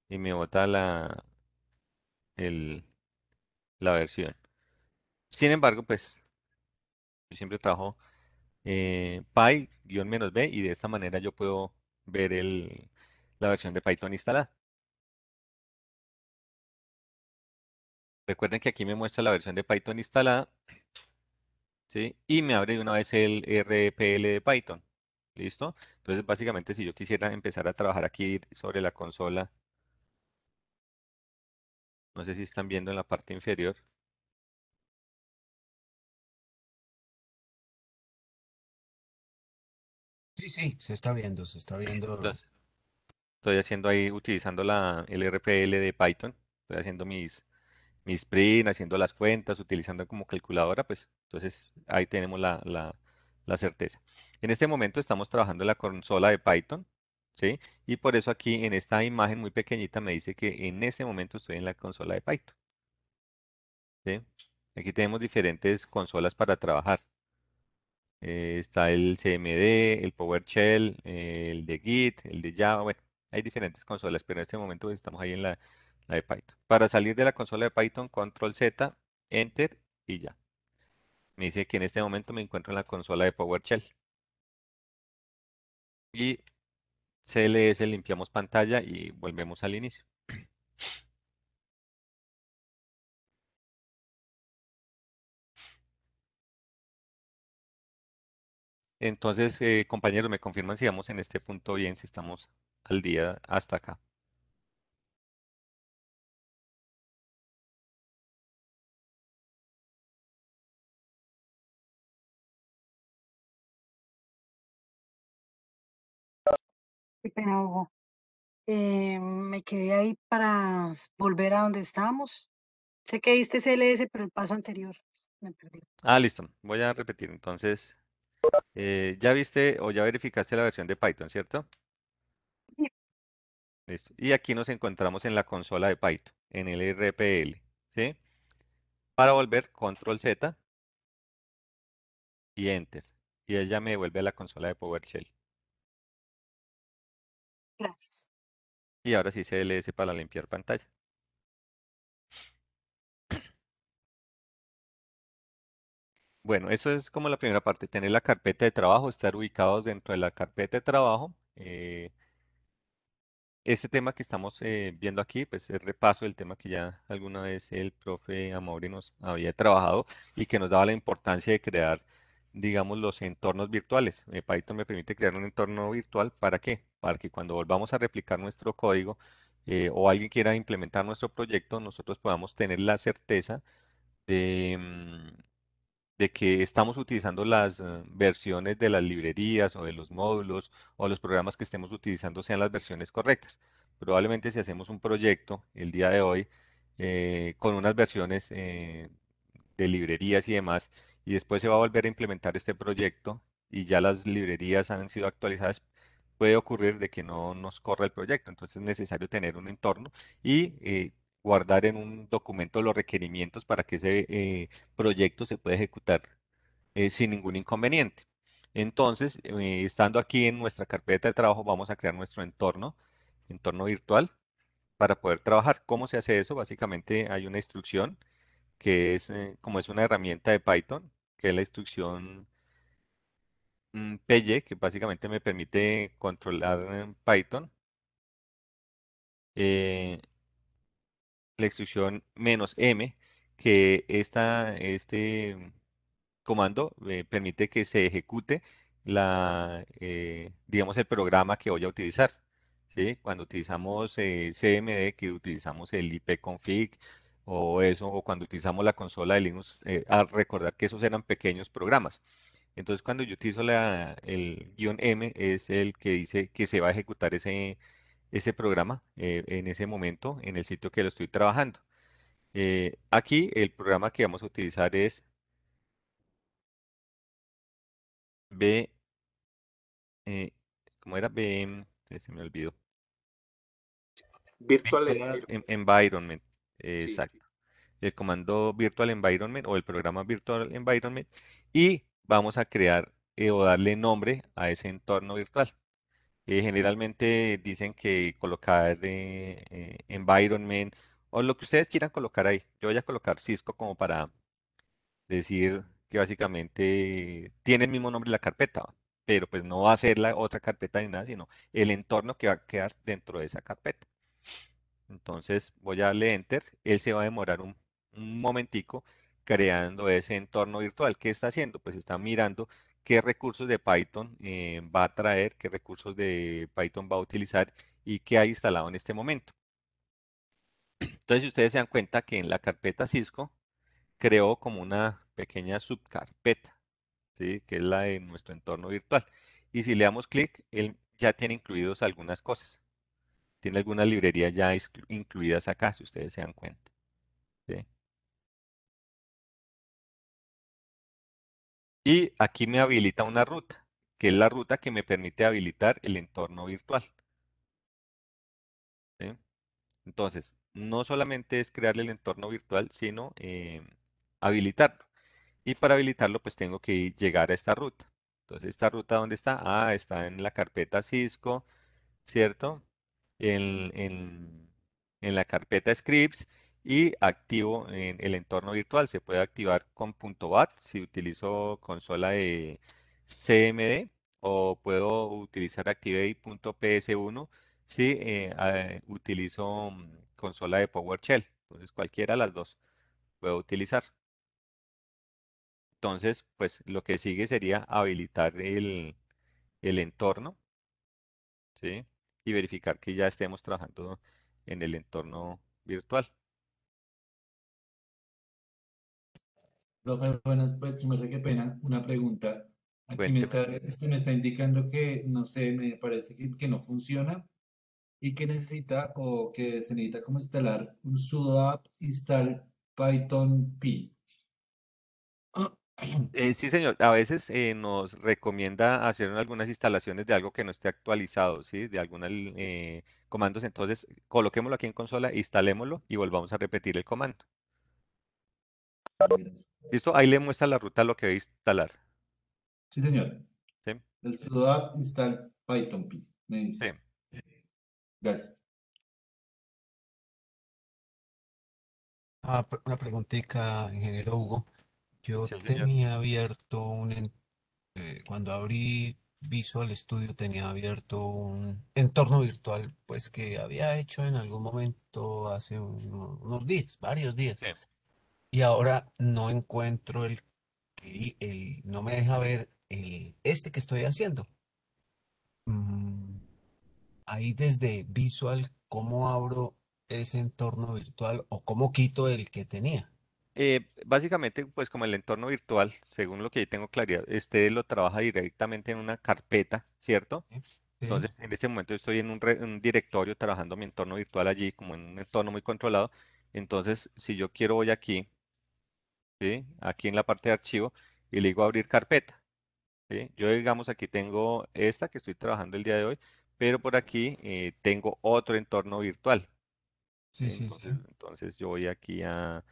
Y me bota la, la versión. Sin embargo, pues yo siempre trabajo eh, py-b y de esta manera yo puedo ver el, la versión de Python instalada. Recuerden que aquí me muestra la versión de Python instalada y me abre de una vez el RPL de Python. ¿Listo? Entonces, básicamente, si yo quisiera empezar a trabajar aquí sobre la consola, no sé si están viendo en la parte inferior. Sí, sí, se está viendo, se está viendo. estoy haciendo ahí, utilizando la, el RPL de Python, estoy haciendo mis, mi sprint, haciendo las cuentas, utilizando como calculadora, pues entonces ahí tenemos la, certeza. En este momento estamos trabajando en la consola de Python, ¿sí? Y por eso aquí en esta imagen muy pequeñita me dice que en ese momento estoy en la consola de Python. ¿sí? Aquí tenemos diferentes consolas para trabajar. Eh, está el CMD, el PowerShell, el de Git, el de Java, bueno, hay diferentes consolas, pero en este momento estamos ahí en la la de Python. Para salir de la consola de Python, control Z, enter y ya. Me dice que en este momento me encuentro en la consola de PowerShell. Y CLS limpiamos pantalla y volvemos al inicio. Entonces, eh, compañeros, me confirman si vamos en este punto bien, si estamos al día hasta acá. pero eh, me quedé ahí para volver a donde estábamos. Sé que diste CLS, pero el paso anterior pues, me perdí. Ah, listo. Voy a repetir. Entonces, eh, ya viste o ya verificaste la versión de Python, ¿cierto? Sí. Listo. Y aquí nos encontramos en la consola de Python, en el RPL. ¿sí? Para volver, control Z y enter. Y ella me devuelve a la consola de PowerShell. Gracias. Y ahora sí CLS para limpiar pantalla. Bueno, eso es como la primera parte, tener la carpeta de trabajo, estar ubicados dentro de la carpeta de trabajo. este tema que estamos eh, viendo aquí, pues es repaso del tema que ya alguna vez el profe Amaury nos había trabajado y que nos daba la importancia de crear digamos, los entornos virtuales. Eh, Python me permite crear un entorno virtual. ¿Para qué? Para que cuando volvamos a replicar nuestro código eh, o alguien quiera implementar nuestro proyecto, nosotros podamos tener la certeza de, mm, que estamos utilizando las eh, versiones de las librerías o de los módulos o los programas que estemos utilizando sean las versiones correctas. Probablemente si hacemos un proyecto el día de hoy con unas versiones de librerías y demás, y después se va a volver a implementar este proyecto y ya las librerías han sido actualizadas, puede ocurrir de que no nos corra el proyecto. Entonces es necesario tener un entorno y eh, guardar en un documento los requerimientos para que ese eh, proyecto se pueda ejecutar eh, sin ningún inconveniente. Entonces, estando aquí en nuestra carpeta de trabajo, vamos a crear nuestro entorno, entorno virtual, para poder trabajar. ¿Cómo se hace eso? Básicamente hay una instrucción que es eh, como es una herramienta de Python, que es la instrucción mm, PY, que básicamente me permite controlar en eh, Python. Eh, la instrucción menos "-m", que esta, este comando permite que se ejecute la, digamos, el programa que voy a utilizar. Cuando utilizamos CMD, que utilizamos el ipconfig, o eso, o cuando utilizamos la consola de Linux, eh, a recordar que esos eran pequeños programas. Entonces, cuando yo utilizo el guión M, es el que dice que se va a ejecutar ese, ese programa eh, en ese momento, en el sitio que lo estoy trabajando. Eh, aquí, el programa que vamos a utilizar es B, ¿cómo era? BM, se me olvidó. Virtual Environment. Exacto el comando virtual environment o el programa virtual environment y vamos a crear eh, o darle nombre a ese entorno virtual. Eh, generalmente dicen que colocar eh, environment o lo que ustedes quieran colocar ahí. Yo voy a colocar Cisco como para decir que básicamente tiene el mismo nombre la carpeta, pero pues no va a ser la otra carpeta ni nada, sino el entorno que va a quedar dentro de esa carpeta. Entonces voy a darle Enter, él se va a demorar un un momentico creando ese entorno virtual. ¿Qué está haciendo? Pues está mirando qué recursos de Python eh, va a traer, qué recursos de Python va a utilizar y qué ha instalado en este momento. Entonces, si ustedes se dan cuenta que en la carpeta Cisco creó como una pequeña subcarpeta, ¿sí? que es la de nuestro entorno virtual. Y si le damos clic, él ya tiene incluidos algunas cosas. Tiene algunas librerías ya incluidas acá, si ustedes se dan cuenta. Y aquí me habilita una ruta, que es la ruta que me permite habilitar el entorno virtual. Entonces, no solamente es crearle el entorno virtual, sino eh, habilitarlo. Y para habilitarlo, pues tengo que llegar a esta ruta. Entonces, ¿esta ruta dónde está? Ah, está en la carpeta Cisco, ¿cierto? En, en la carpeta scripts y activo en el entorno virtual. Se puede activar con .bat si utilizo consola de CMD o puedo utilizar activate.ps1 si eh, utilizo mm, consola de PowerShell. Entonces cualquiera de las dos puedo utilizar. Entonces, pues lo que sigue sería habilitar el, entorno ¿sí? y verificar que ya estemos trabajando en el entorno virtual. buenas, pues, no sé qué pena, una pregunta. Aquí me, está, este me está, indicando que, no sé, me parece que, no funciona y que necesita o que se necesita como instalar un sudo app install Python P. Eh, sí, señor. A veces eh, nos recomienda hacer algunas instalaciones de algo que no esté actualizado, ¿sí? De algunos eh, comandos. Entonces, coloquémoslo aquí en consola, instalémoslo y volvamos a repetir el comando. Listo, ahí le muestra la ruta lo que va a instalar. Sí, señor. ¿Sí? El sudo install Python P. Me dice. Sí. Gracias. Ah, una preguntita, ingeniero Hugo. Yo tenía abierto un, eh, cuando abrí Visual Studio tenía abierto un entorno virtual, pues que había hecho en algún momento hace unos días, varios días y ahora no encuentro el, el, no me deja ver el, este que estoy haciendo. Mm, ahí desde Visual, ¿cómo abro ese entorno virtual o cómo quito el que tenía? Eh, básicamente, pues como el entorno virtual, según lo que yo tengo claridad, usted lo trabaja directamente en una carpeta, ¿cierto? Entonces, en este momento estoy en un, un, directorio trabajando mi entorno virtual allí, como en un entorno muy controlado. Entonces, si yo quiero voy aquí aquí en la parte de archivo y le digo abrir carpeta. ¿sí? Yo digamos aquí tengo esta que estoy trabajando el día de hoy, pero por aquí eh, tengo otro entorno virtual. Sí, entonces, sí, sí. Entonces yo voy aquí a...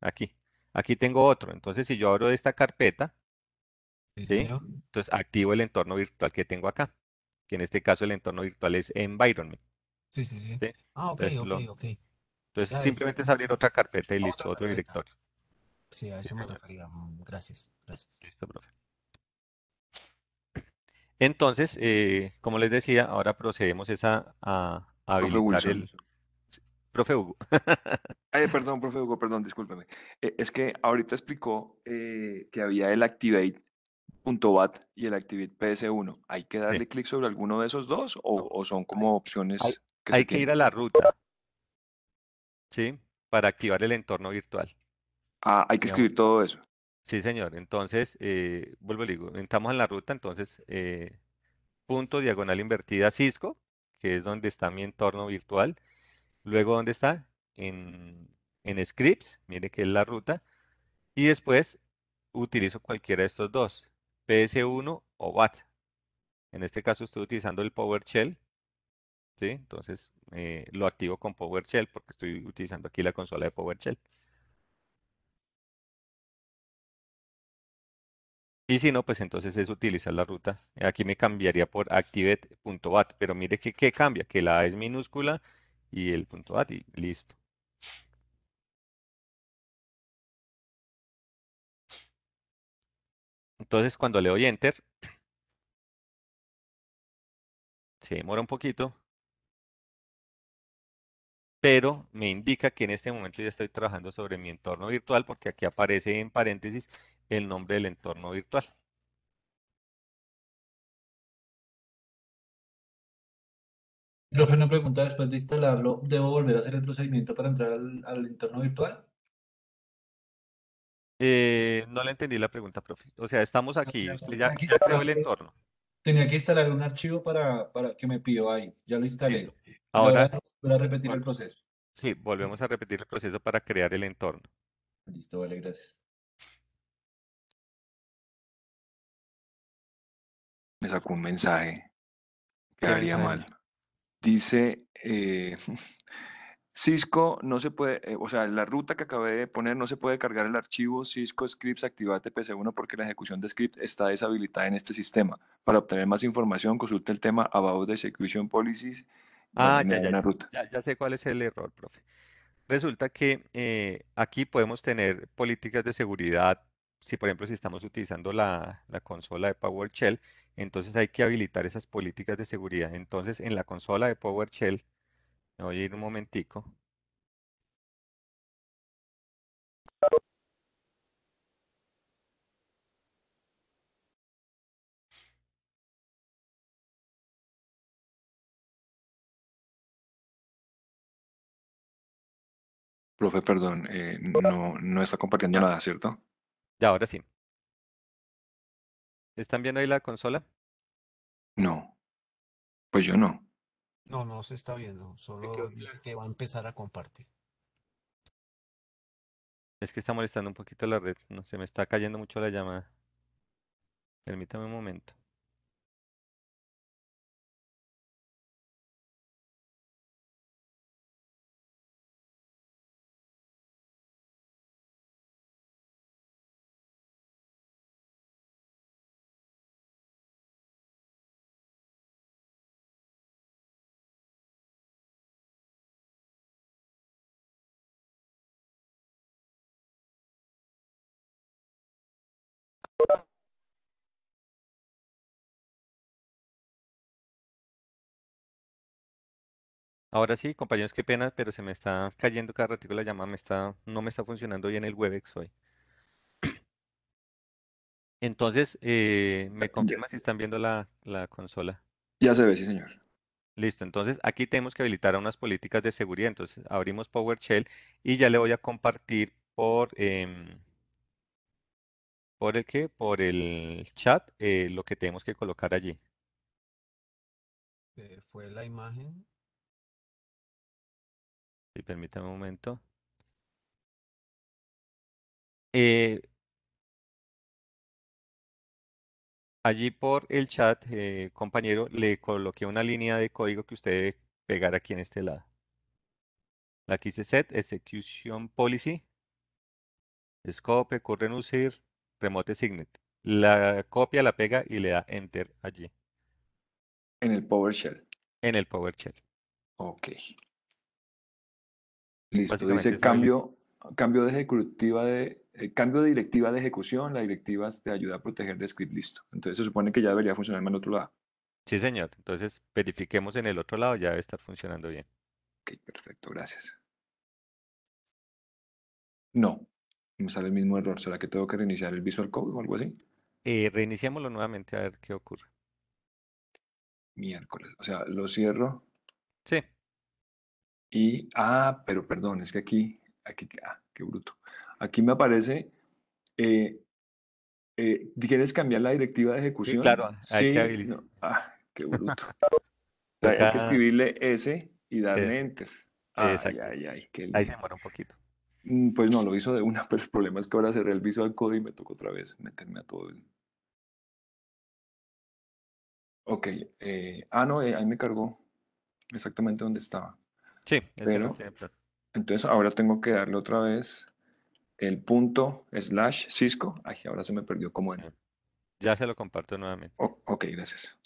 Aquí. Aquí tengo otro. Entonces si yo abro esta carpeta, entonces activo el entorno virtual que tengo acá, que en este caso el entorno virtual es Environment. Sí, sí, sí. Ah, ok, ok, ok. Entonces, simplemente es otra carpeta y listo, otro directorio. Sí, a eso me refería. Mm, gracias, gracias. Listo, profe. Entonces, eh, como les decía, ahora procedemos esa, a, habilitar el... Profe Hugo. Ay, ah, eh, perdón, profe Hugo, perdón, discúlpeme. Eh, es que ahorita explicó que había el activate.bat y el activate ps1. ¿Hay que darle clic sobre alguno de esos dos o, son como opciones? hay que ir a la ruta. ¿sí? Para activar el entorno virtual. Ah, hay que escribir todo eso. Sí, señor. Entonces, eh, vuelvo y digo, entramos en la ruta, entonces, eh, punto diagonal invertida Cisco, que es donde está mi entorno virtual. Luego, ¿dónde está? En, en scripts, mire que es la ruta. Y después utilizo cualquiera de estos dos, PS1 o WAT. En este caso estoy utilizando el PowerShell entonces eh, lo activo con PowerShell porque estoy utilizando aquí la consola de PowerShell. Y si no, pues entonces es utilizar la ruta. Aquí me cambiaría por activate.bat, pero mire que, cambia, que la A es minúscula y el punto .bat y listo. Entonces cuando le doy enter, se demora un poquito, pero me indica que en este momento ya estoy trabajando sobre mi entorno virtual porque aquí aparece en paréntesis el nombre del entorno virtual. Profe, una pregunta, después de instalarlo, ¿debo volver a hacer el procedimiento para entrar al, entorno virtual? Eh, no le entendí la pregunta, profe. O sea, estamos aquí, ya, creó el entorno. Tenía que instalar un archivo para, que me pidió ahí, ya lo instalé. ahora, para repetir el proceso. Sí, volvemos a repetir el proceso para crear el entorno. Listo, vale, gracias. Me sacó un mensaje Quedaría mal. Dice, eh, Cisco no se puede, eh, o sea, la ruta que acabé de poner no se puede cargar el archivo Cisco Scripts Activate PC1 porque la ejecución de script está deshabilitada en este sistema. Para obtener más información, consulte el tema About the Execution Policies Ah, ya, ya, ya, sé cuál es el error, profe. Resulta que eh, aquí podemos tener políticas de seguridad. Si, por ejemplo, si estamos utilizando la, la, consola de PowerShell, entonces hay que habilitar esas políticas de seguridad. Entonces, en la consola de PowerShell, me voy a ir un momentico. Profe, perdón, eh, no, no está compartiendo nada, ¿cierto? Ya, ahora sí. ¿Están viendo ahí la consola? No. Pues yo no. No, no se está viendo. Solo dice que va a empezar a compartir. Es que está molestando un poquito la red. No, se me está cayendo mucho la llamada. Permítame un momento. Ahora sí, compañeros, qué pena, pero se me está cayendo cada ratito la llamada, me está, no me está funcionando bien el WebEx hoy. Entonces, eh, me confirma si están viendo la, consola. Ya se ve, sí, señor. Listo, entonces aquí tenemos que habilitar unas políticas de seguridad. Entonces abrimos PowerShell y ya le voy a compartir por, em, ¿Por el qué? Por el chat, eh, lo que tenemos que colocar allí. Eh, fue la imagen. Si permítame un momento. Eh, allí por el chat, compañero, le coloqué una línea de código que usted debe pegar aquí en este lado. Aquí dice set execution policy, scope, current remote signet. La copia, la pega y le da enter allí. En el PowerShell. En el PowerShell. Ok. Listo. Dice cambio, cambio de ejecutiva de eh, cambio de directiva de ejecución. La directiva te ayuda a proteger de script listo. Entonces se supone que ya debería funcionar en el otro lado. Sí, señor. Entonces verifiquemos en el otro lado, ya debe estar funcionando bien. Ok, perfecto, gracias. No, me sale el mismo error. ¿Será que tengo que reiniciar el Visual Code o algo así? Eh, nuevamente a ver qué ocurre. Miércoles. O sea, lo cierro. Sí. Y, ah, pero perdón, es que aquí, aquí, ah, qué bruto. Aquí me aparece, eh, eh ¿quieres cambiar la directiva de ejecución? Sí, claro, hay que Ah, qué bruto. hay que escribirle S y darle Enter. Ay, ay, ay, Ahí se demora un poquito. Mm, pues no, lo hizo de una, pero el problema es que ahora cerré el Visual Code y me tocó otra vez meterme a todo el... Ok. Eh, ah, no, eh, ahí me cargó exactamente donde estaba. Sí, pero, entonces ahora tengo que darle otra vez el punto slash Cisco. Ay, ahora se me perdió como era, Ya se lo comparto nuevamente. ok, gracias.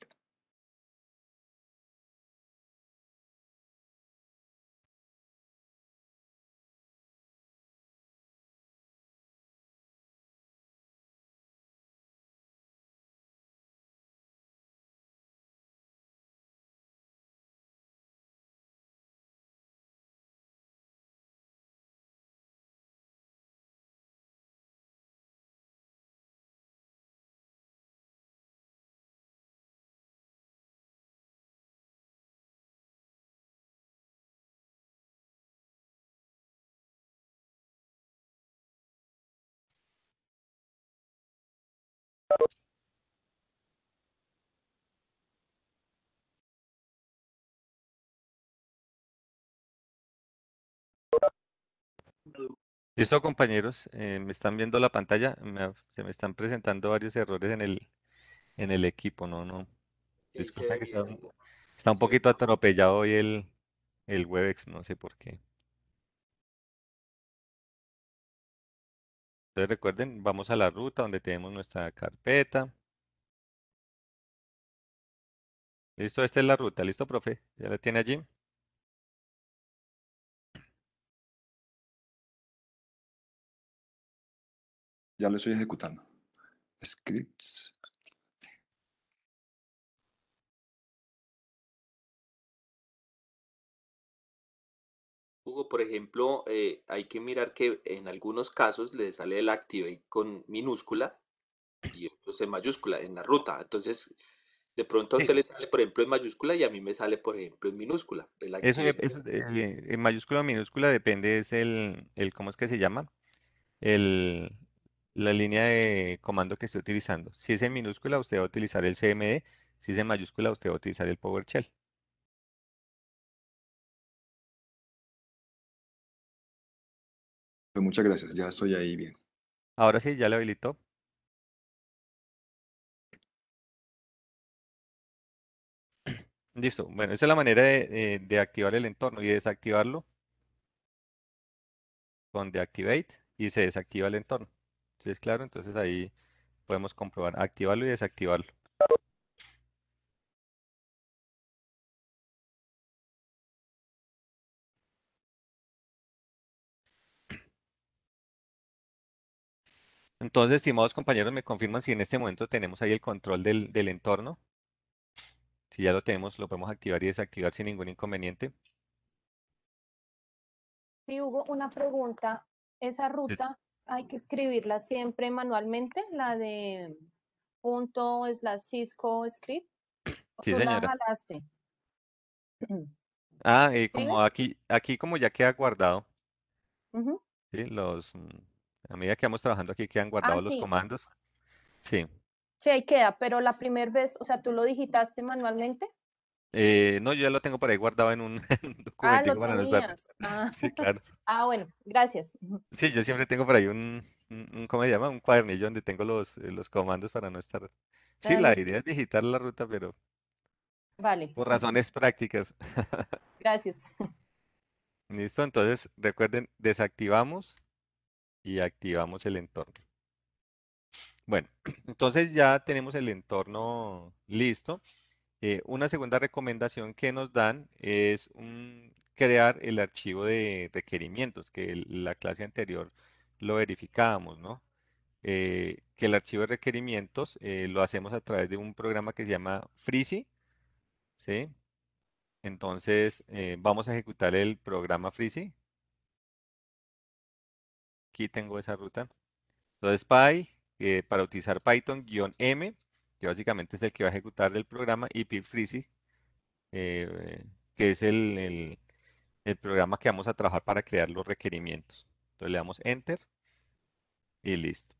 Listo, compañeros, eh, me están viendo la pantalla, se me están presentando varios errores en el, en el equipo, no, no. Disculpen que está, un poquito atropellado hoy el, el Webex, no sé por qué. Entonces recuerden, vamos a la ruta donde tenemos nuestra carpeta. Listo, esta es la ruta, listo, profe, ya la tiene allí. Ya lo estoy ejecutando. Scripts. Hugo, por ejemplo, eh, hay que mirar que en algunos casos le sale el activate con minúscula y otros en mayúscula en la ruta. Entonces, de pronto a usted le sale, por ejemplo, en mayúscula y a mí me sale, por ejemplo, en minúscula. Eso, eh, en mayúscula o minúscula depende, es el, el, ¿cómo es que se llama? El, la línea de comando que esté utilizando. Si es en minúscula, usted va a utilizar el CMD. Si es en mayúscula, usted va a utilizar el PowerShell. Pues muchas gracias, ya estoy ahí bien. Ahora sí, ya lo habilitó. Listo. Bueno, esa es la manera de, de, activar el entorno y desactivarlo con deactivate y se desactiva el entorno es claro? Entonces ahí podemos comprobar, activarlo y desactivarlo. Entonces, estimados compañeros, me confirman si en este momento tenemos ahí el control del, del entorno. Si ya lo tenemos, lo podemos activar y desactivar sin ningún inconveniente. Sí, Hugo, una pregunta. Esa ruta hay que escribirla siempre manualmente, la de punto es la Cisco script. Sí, señora. La Ah, y como aquí, aquí como ya queda guardado. sí, los mm, a medida que vamos trabajando aquí quedan ah, guardados los comandos. Sí. Sí, ahí queda, pero la primera vez, o sea, tú lo digitaste manualmente. Eh, no, yo ya lo tengo por ahí guardado en un, ah, documento para no estar. Ah. Sí, claro. Ah, bueno, gracias. Sí, yo siempre tengo por ahí un, ¿cómo se llama? Un cuadernillo donde tengo los, eh, los comandos para no estar. Sí, la idea es digitar la ruta, pero. Vale. Por razones prácticas. Gracias. Listo, entonces recuerden, desactivamos y activamos el entorno. Bueno, entonces ya tenemos el entorno listo. Eh, una segunda recomendación que nos dan es crear el archivo de requerimientos, que la clase anterior lo verificábamos, ¿no? Eh, que el archivo de requerimientos eh, lo hacemos a través de un programa que se llama Freezy, ¿sí? Entonces, vamos a ejecutar el programa Freezy. Aquí tengo esa ruta. Entonces, Py, para utilizar Python-m, que básicamente es el que va a ejecutar el programa, y eh, que es el, programa que vamos a trabajar para crear los requerimientos. Entonces le damos Enter y listo.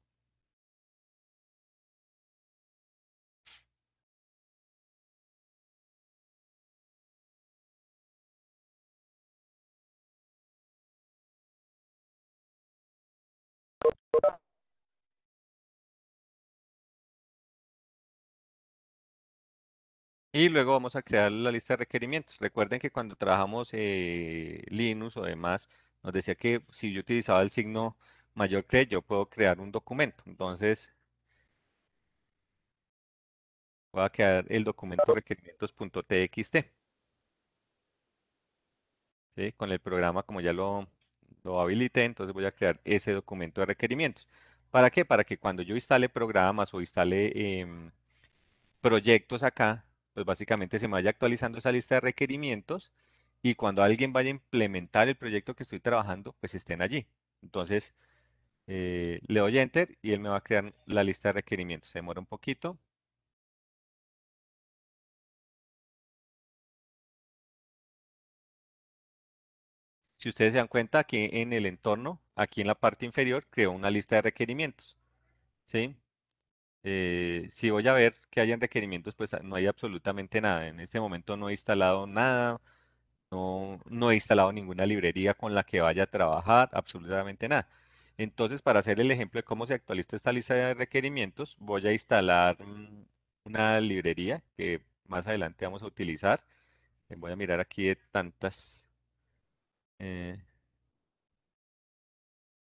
Y luego vamos a crear la lista de requerimientos. Recuerden que cuando trabajamos eh, Linux o demás, nos decía que si yo utilizaba el signo mayor que yo puedo crear un documento. Entonces, voy a crear el documento requerimientos.txt. Con el programa, como ya lo, habilité, entonces voy a crear ese documento de requerimientos. ¿Para qué? Para que cuando yo instale programas o instale em, proyectos acá, pues básicamente se me vaya actualizando esa lista de requerimientos y cuando alguien vaya a implementar el proyecto que estoy trabajando, pues estén allí. Entonces, eh, le doy Enter y él me va a crear la lista de requerimientos. Se demora un poquito. Si ustedes se dan cuenta, aquí en el entorno, aquí en la parte inferior, creo una lista de requerimientos. ¿Sí? Eh, si voy a ver que hayan requerimientos, pues ah, no hay absolutamente nada. En este momento no he instalado nada, no, no he instalado ninguna librería con la que vaya a trabajar, absolutamente nada. Entonces, para hacer el ejemplo de cómo se actualiza esta lista de requerimientos, voy a instalar mm, una librería que más adelante vamos a utilizar. Eh, voy a mirar aquí de tantas. Eh,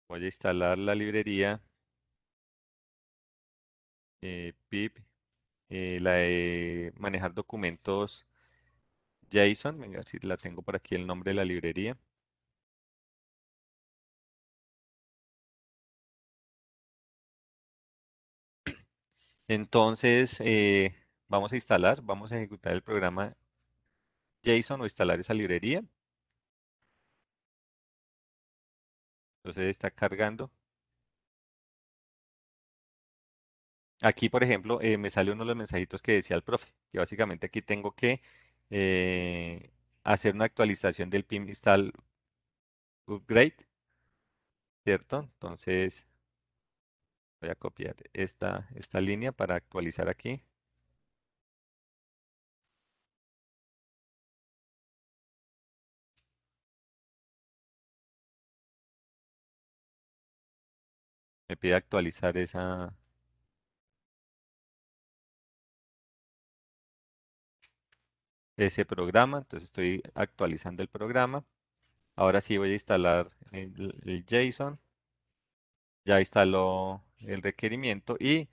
voy a instalar la librería eh, PIP, eh, la de manejar documentos JSON, venga, si la tengo por aquí el nombre de la librería. Entonces, eh, vamos a instalar, vamos a ejecutar el programa JSON o instalar esa librería. Entonces está cargando. Aquí, por ejemplo, eh, me sale uno de los mensajitos que decía el profe, que básicamente aquí tengo que eh, hacer una actualización del PIM install upgrade, ¿cierto? Entonces, voy a copiar esta, esta línea para actualizar aquí. Me pide actualizar esa, ese programa, entonces estoy actualizando el programa. Ahora sí voy a instalar el, JSON, ya instaló el requerimiento y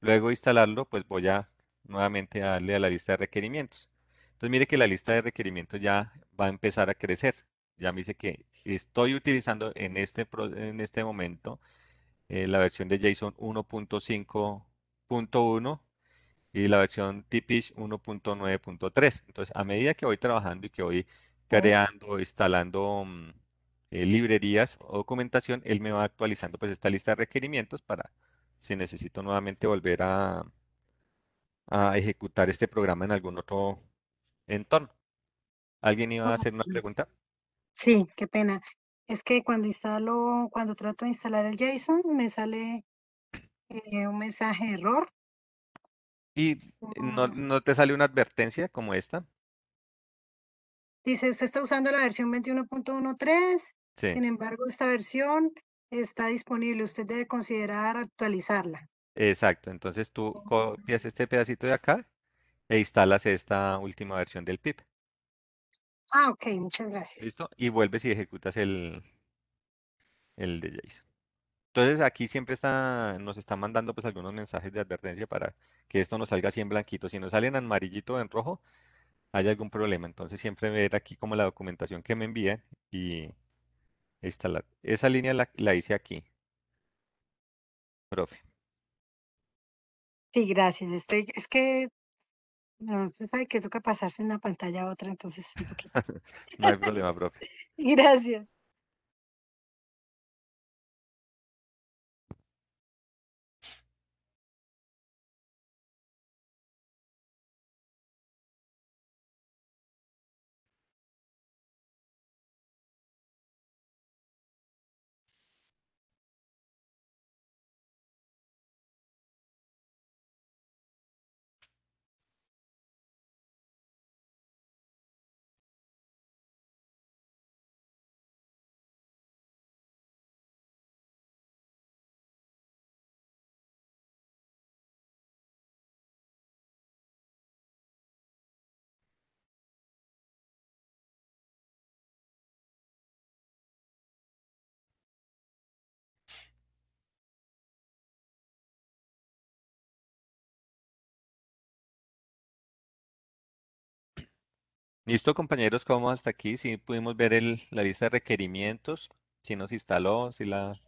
luego de instalarlo, pues voy a nuevamente darle a la lista de requerimientos. Entonces mire que la lista de requerimientos ya va a empezar a crecer. Ya me dice que estoy utilizando en este, en este momento eh, la versión de JSON 1.5.1 y la versión Tipish 1.9.3. Entonces, a medida que voy trabajando y que voy creando, instalando mm, eh, librerías o documentación, él me va actualizando pues esta lista de requerimientos para si necesito nuevamente volver a, ejecutar este programa en algún otro entorno. ¿Alguien iba a ah, hacer una pregunta? Sí, qué pena. Es que cuando instalo, cuando trato de instalar el JSON, me sale eh, un mensaje de error ¿Y eh, no, te sale una advertencia como esta? Dice, usted está usando la versión 21.13, sin embargo, esta versión está disponible, usted debe considerar actualizarla. Exacto, entonces tú copias este pedacito de acá e instalas esta última versión del PIP. Ah, ok, muchas gracias. Listo, y vuelves y ejecutas el, el de JSON. Entonces aquí siempre está, nos está mandando pues algunos mensajes de advertencia para que esto no salga así en blanquito. Si nos salen en amarillito o en rojo, hay algún problema. Entonces siempre ver aquí como la documentación que me envían y instalar. Esa línea la, hice aquí. Profe. Sí, gracias. Estoy, es que no, se sabe que toca pasarse de una pantalla a otra, entonces no hay problema, profe. gracias. Listo, compañeros, ¿cómo hasta aquí? Si pudimos ver el, la lista de requerimientos, si nos instaló, si la...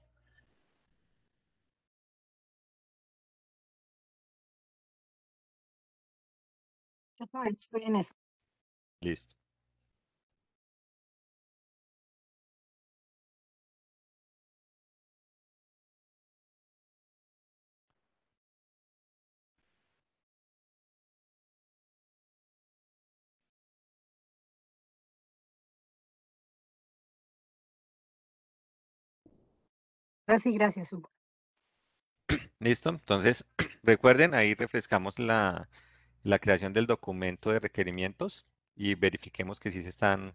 Estoy en eso. Listo. Ahora sí, gracias, Hugo. Listo, entonces recuerden, ahí refrescamos la, creación del documento de requerimientos y verifiquemos que sí se están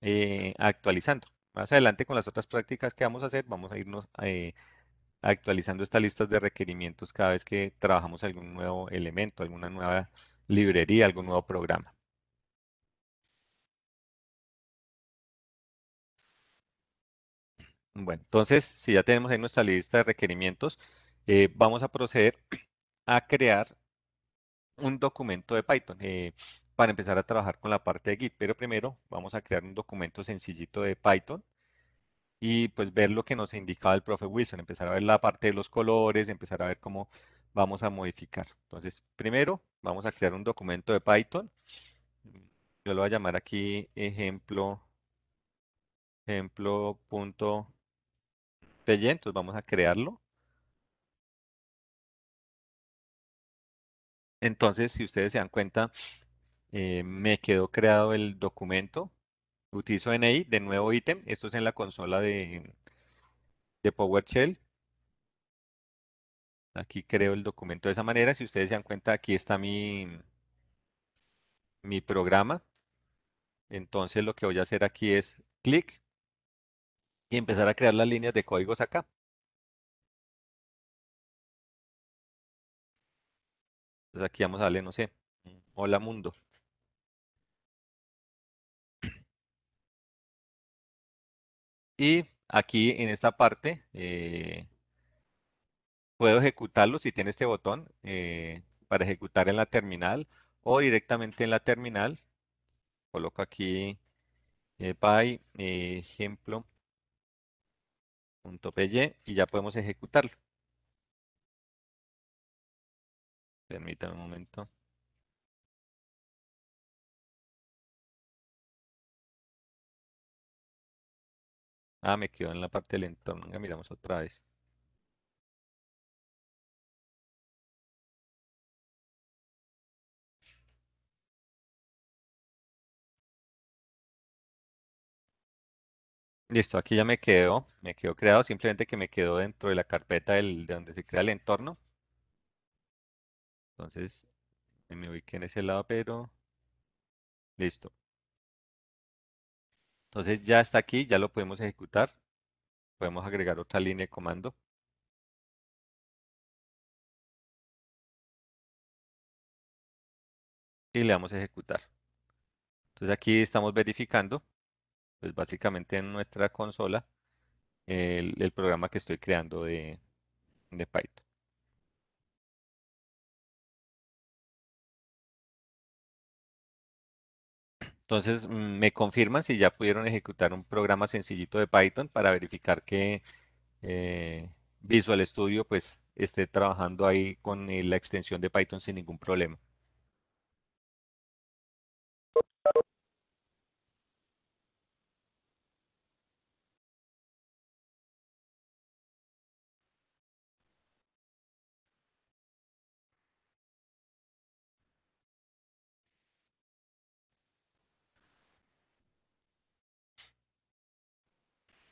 eh, actualizando. Más adelante con las otras prácticas que vamos a hacer, vamos a irnos eh, actualizando estas listas de requerimientos cada vez que trabajamos algún nuevo elemento, alguna nueva librería, algún nuevo programa. Bueno, entonces, si ya tenemos ahí nuestra lista de requerimientos, eh, vamos a proceder a crear un documento de Python eh, para empezar a trabajar con la parte de Git. Pero primero vamos a crear un documento sencillito de Python y pues ver lo que nos indicaba el profe Wilson, empezar a ver la parte de los colores, empezar a ver cómo vamos a modificar. Entonces, primero vamos a crear un documento de Python. Yo lo voy a llamar aquí ejemplo, ejemplo entonces vamos a crearlo. Entonces, si ustedes se dan cuenta, eh, me quedó creado el documento. Utilizo NI de nuevo ítem. Esto es en la consola de, de PowerShell. Aquí creo el documento de esa manera. Si ustedes se dan cuenta, aquí está mi, mi programa. Entonces lo que voy a hacer aquí es clic y empezar a crear las líneas de códigos acá. aquí vamos a darle, no sé, hola mundo. Y aquí en esta parte eh, puedo ejecutarlo si tiene este botón eh, para ejecutar en la terminal o directamente en la terminal. Coloco aquí eh, by ejemplo .py y ya podemos ejecutarlo. Permítame un momento. Ah, me quedo en la parte del entorno. miramos otra vez. Listo, aquí ya me quedó, me quedó creado, simplemente que me quedó dentro de la carpeta del, de donde se crea el entorno. Entonces, eh, me ubiqué en ese lado, pero listo. Entonces ya está aquí, ya lo podemos ejecutar. Podemos agregar otra línea de comando. Y le damos a ejecutar. Entonces aquí estamos verificando pues básicamente en nuestra consola el, programa que estoy creando de, Python. Entonces, me confirman si ya pudieron ejecutar un programa sencillito de Python para verificar que eh, Visual Studio pues, esté trabajando ahí con eh, la extensión de Python sin ningún problema.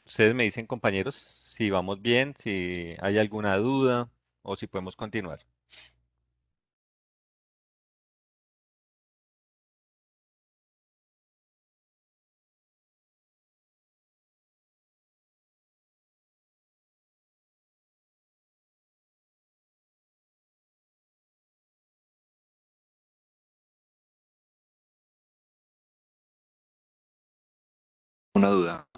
ustedes me dicen, compañeros, si vamos bien, si hay alguna duda o si podemos continuar. Una duda.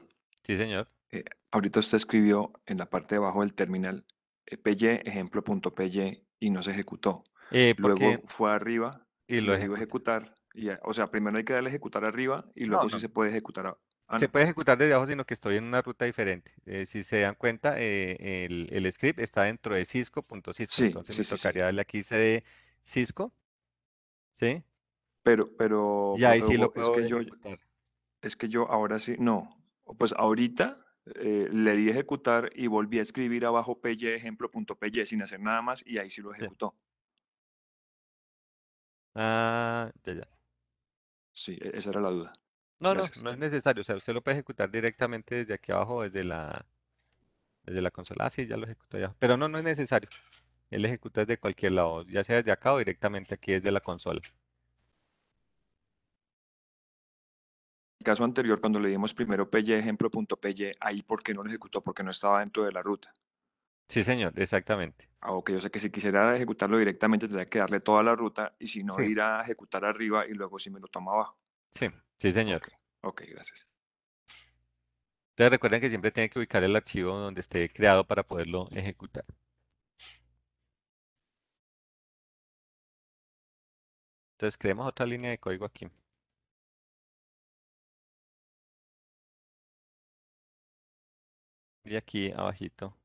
Sí, señor. Eh, ahorita usted escribió en la parte de abajo del terminal eh, py, ejemplo.py y no se ejecutó. Eh, luego fue arriba y lo ejecutar. o sea, primero hay que darle ejecutar arriba y luego sí se puede ejecutar. Ah, se puede ejecutar desde abajo, sino que estoy en una ruta diferente. si se dan cuenta, el, script está dentro de cisco.cisco. .cisco, entonces me tocaría darle aquí cd cisco. ¿Sí? Pero, pero. es que yo ahora sí, no, pues ahorita eh, le di ejecutar y volví a escribir abajo py ejemplo.py sin hacer nada más y ahí sí lo ejecutó. Ah, ya, ya. Sí, e, esa era la duda. No, no, no es necesario. O sea, usted lo puede ejecutar directamente desde aquí abajo, desde la, desde la consola. Ah, sí, ya lo ejecutó ya. Pero no, no es necesario. Él ejecuta desde cualquier lado, ya sea desde acá o directamente aquí desde la consola. caso anterior, cuando le dimos primero PY, ejemplo punto PY, ahí porque no lo ejecutó, porque no estaba dentro de la ruta. Sí, señor, exactamente. Aunque ah, yo sé que si quisiera ejecutarlo directamente tendría que darle toda la ruta y si no ir a ejecutar arriba y luego si me lo toma abajo. Sí, sí, señor. Ok, gracias. Entonces recuerden que siempre tienen que ubicar el archivo donde esté creado para poderlo ejecutar. Entonces creemos otra línea de código aquí. de aquí abajito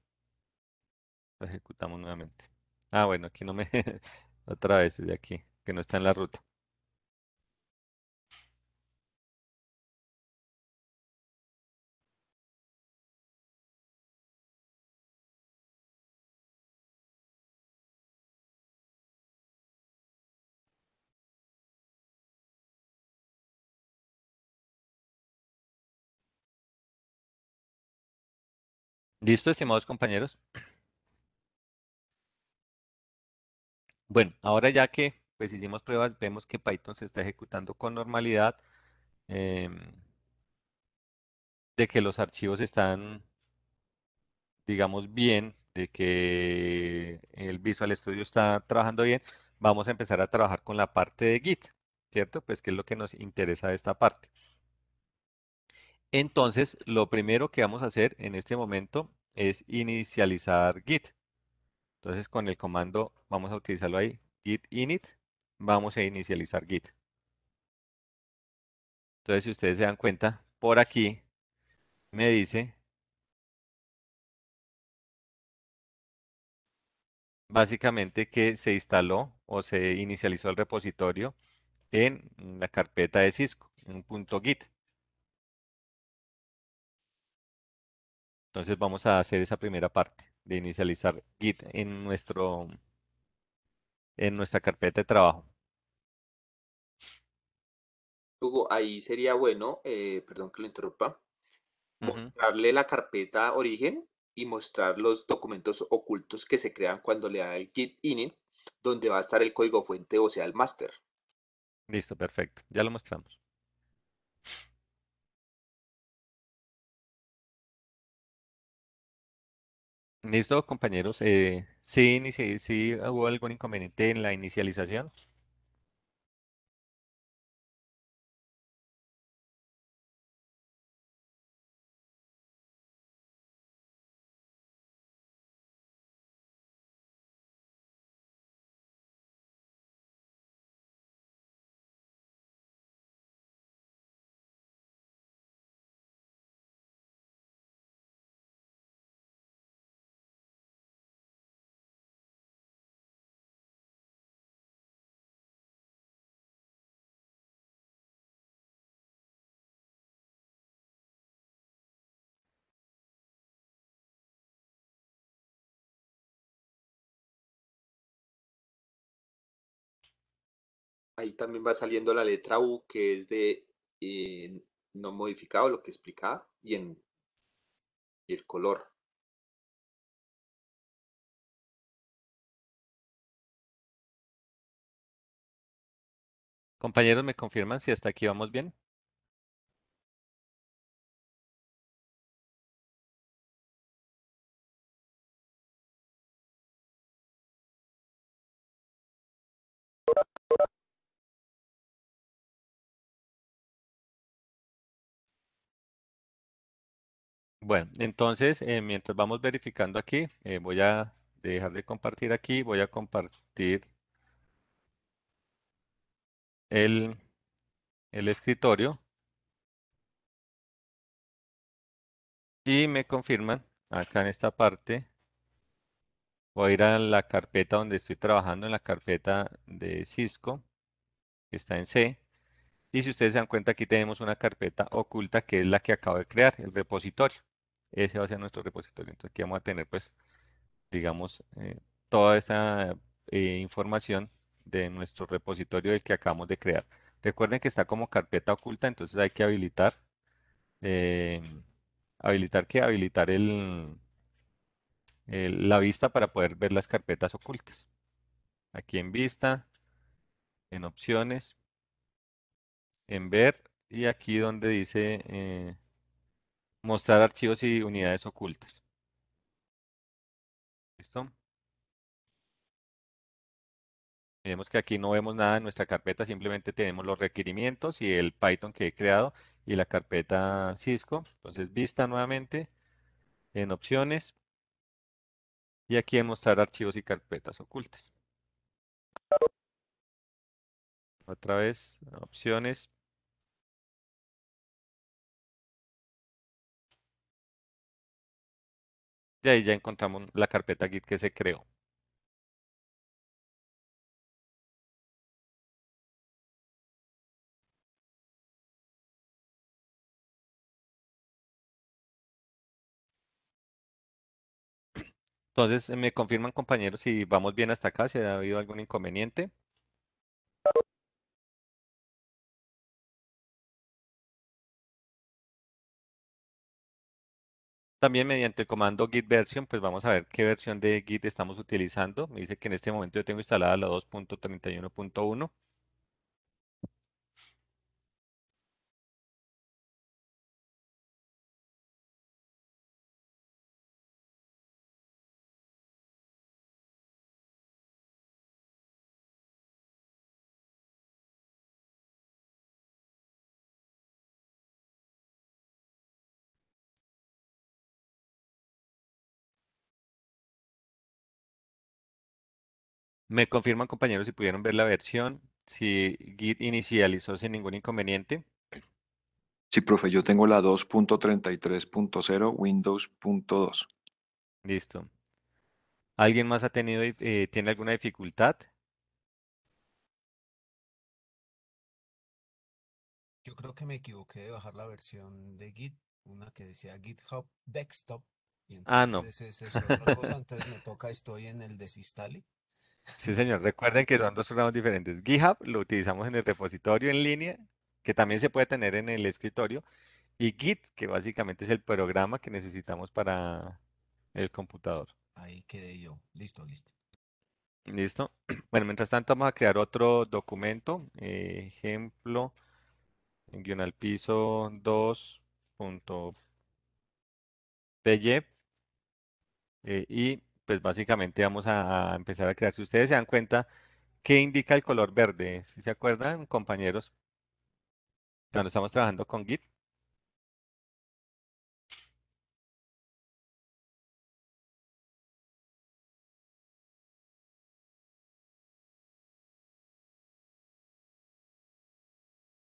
lo ejecutamos nuevamente. Ah, bueno, aquí no me... otra vez de aquí, que no está en la ruta. ¿Listo, estimados compañeros? Bueno, ahora ya que pues, hicimos pruebas, vemos que Python se está ejecutando con normalidad, em, de que los archivos están, digamos, bien, de que el Visual Studio está trabajando bien, vamos a empezar a trabajar con la parte de Git, ¿cierto? Pues que es lo que nos interesa de esta parte. Entonces, lo primero que vamos a hacer en este momento es inicializar git. Entonces, con el comando, vamos a utilizarlo ahí, git init, vamos a inicializar git. Entonces, si ustedes se dan cuenta, por aquí me dice, básicamente que se instaló o se inicializó el repositorio en la carpeta de Cisco, en un punto git. Entonces vamos a hacer esa primera parte de inicializar Git en, nuestro, en nuestra carpeta de trabajo. Hugo, ahí sería bueno, eh, perdón que lo interrumpa, mostrarle la carpeta origen y mostrar los documentos ocultos que se crean cuando le da el git init, donde va a estar el código fuente, o sea, el master. Listo, perfecto. Ya lo mostramos. Listo, compañeros. Eh, sí, sí hubo algún inconveniente en la inicialización. ahí también va saliendo la letra U, que es de eh, no modificado, lo que explicaba, y en y el color. Compañeros, ¿me confirman si hasta aquí vamos bien? Bueno, entonces, eh, mientras vamos verificando aquí, eh, voy a dejar de compartir aquí, voy a compartir el, el escritorio. Y me confirman acá en esta parte. Voy a ir a la carpeta donde estoy trabajando, en la carpeta de Cisco, que está en C. Y si ustedes se dan cuenta, aquí tenemos una carpeta oculta que es la que acabo de crear, el repositorio ese va a ser nuestro repositorio. Entonces aquí vamos a tener, pues, digamos, eh, toda esta eh, información de nuestro repositorio del que acabamos de crear. Recuerden que está como carpeta oculta, entonces hay que habilitar. Eh, ¿Habilitar que Habilitar la vista para poder ver las carpetas ocultas. Aquí en vista, en opciones, en ver y aquí donde dice Mostrar archivos y unidades ocultas. ¿Listo? Vemos que aquí no vemos nada en nuestra carpeta, simplemente tenemos los requerimientos y el Python que he creado y la carpeta Cisco. Entonces, vista nuevamente en opciones y aquí en mostrar archivos y carpetas ocultas. Otra vez, opciones, Y ahí ya encontramos la carpeta Git que se creó. Entonces, eh, me confirman compañeros si vamos bien hasta acá, si ha habido algún inconveniente. También mediante el comando git version, pues vamos a ver qué versión de git estamos utilizando. Me dice que en este momento yo tengo instalada la 2.31.1. Me confirman compañeros si pudieron ver la versión, si Git inicializó sin ningún inconveniente. Sí, profe, yo tengo la 2.33.0 Windows.2. Listo. ¿Alguien más ha tenido, eh, tiene alguna dificultad? Yo creo que me equivoqué de bajar la versión de Git, una que decía GitHub Desktop. ah, no. Es, entonces me toca, estoy en el desinstale. Sí, señor. Recuerden que son dos programas diferentes. GitHub lo utilizamos en el repositorio en línea, que también se puede tener en el escritorio, y Git, que básicamente es el programa que necesitamos para el computador. Ahí quedé yo. Listo, listo. Listo. Bueno, mientras tanto vamos a crear otro documento. ejemplo, en guión al piso 2.py y eh, pues básicamente vamos a empezar a crear. Si ustedes se dan cuenta, ¿qué indica el color verde? Si ¿Sí se acuerdan, compañeros, cuando estamos trabajando con Git.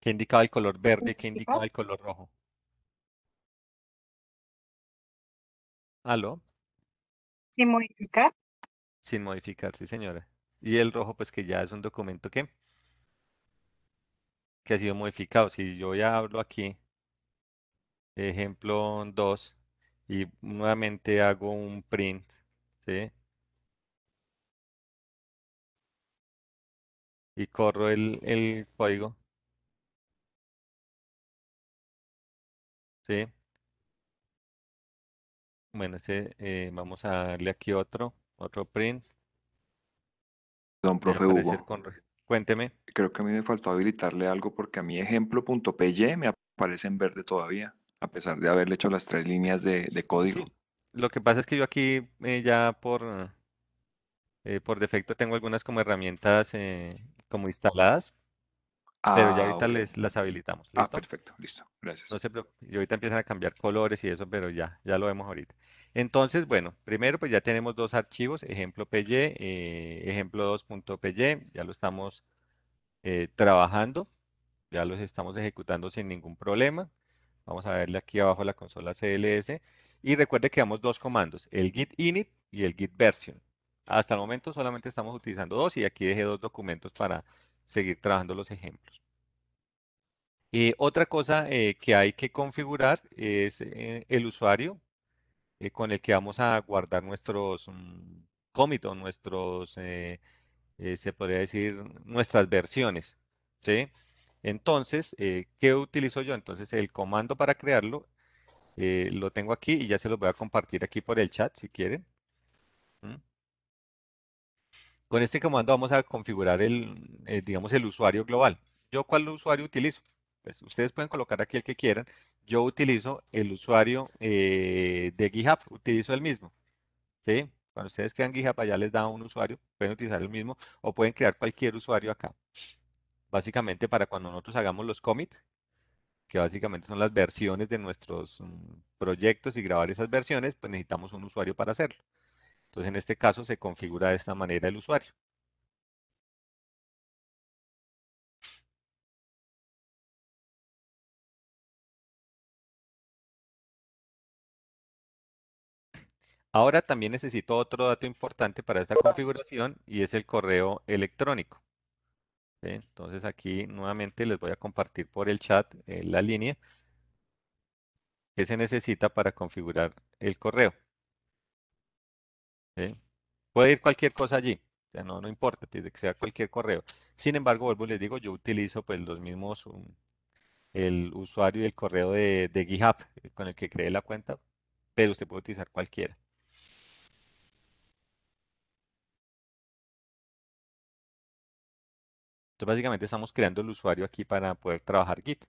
¿Qué indicaba el color verde qué indicaba el color rojo? ¿Aló? ¿Sin modificar? Sin modificar, sí, señora. Y el rojo, pues que ya es un documento que, que ha sido modificado. Si yo ya hablo aquí, ejemplo 2, y nuevamente hago un print, ¿sí? Y corro el, el código. ¿Sí? Bueno, este, eh, vamos a darle aquí otro, otro print. Don profe Hugo. Cuénteme. Creo que a mí me faltó habilitarle algo porque a mi ejemplo.py me aparece en verde todavía, a pesar de haberle hecho las tres líneas de, código. Lo que pasa es que yo aquí eh, ya por, eh, por defecto tengo algunas como herramientas como instaladas, pero ya ah, ahorita les, las habilitamos. Ah, perfecto, listo, gracias. y ahorita empiezan a cambiar colores y eso, pero ya, ya lo vemos ahorita. Entonces, bueno, primero pues ya tenemos dos archivos, ejemplo eh, ejemplo 2.py, ya lo estamos eh, trabajando, ya los estamos ejecutando sin ningún problema. Vamos a verle aquí abajo la consola CLS. Y recuerde que damos dos comandos, el git init y el git version. Hasta el momento solamente estamos utilizando dos y aquí dejé dos documentos para seguir trabajando los ejemplos. Eh, otra cosa eh, que hay que configurar es eh, el usuario con el que vamos a guardar nuestros um, o nuestros, se podría decir, nuestras versiones. Entonces, ¿qué utilizo yo? Entonces, el comando para crearlo lo tengo aquí y ya se los voy a compartir aquí por el chat si quieren. Con este comando vamos a configurar el, eh, digamos, el usuario global. ¿Yo cuál usuario utilizo? Pues ustedes pueden colocar aquí el que quieran. Yo utilizo el usuario eh, de GitHub, utilizo el mismo. ¿sí? Cuando ustedes crean GitHub, allá les da un usuario, pueden utilizar el mismo o pueden crear cualquier usuario acá. Básicamente para cuando nosotros hagamos los commits, que básicamente son las versiones de nuestros mm, proyectos y grabar esas versiones, pues necesitamos un usuario para hacerlo. Entonces, en este caso se configura de esta manera el usuario. Ahora también necesito otro dato importante para esta configuración y es el correo electrónico. Entonces aquí nuevamente les voy a compartir por el chat eh, la línea que se necesita para configurar el correo. Puede ir cualquier cosa allí. O no, no importa, que sea cualquier correo. Sin embargo, vuelvo y les digo, yo utilizo pues los mismos, um, el usuario y el correo de, de GitHub eh, con el que creé la cuenta, pero usted puede utilizar cualquiera. Entonces, básicamente estamos creando el usuario aquí para poder trabajar Git.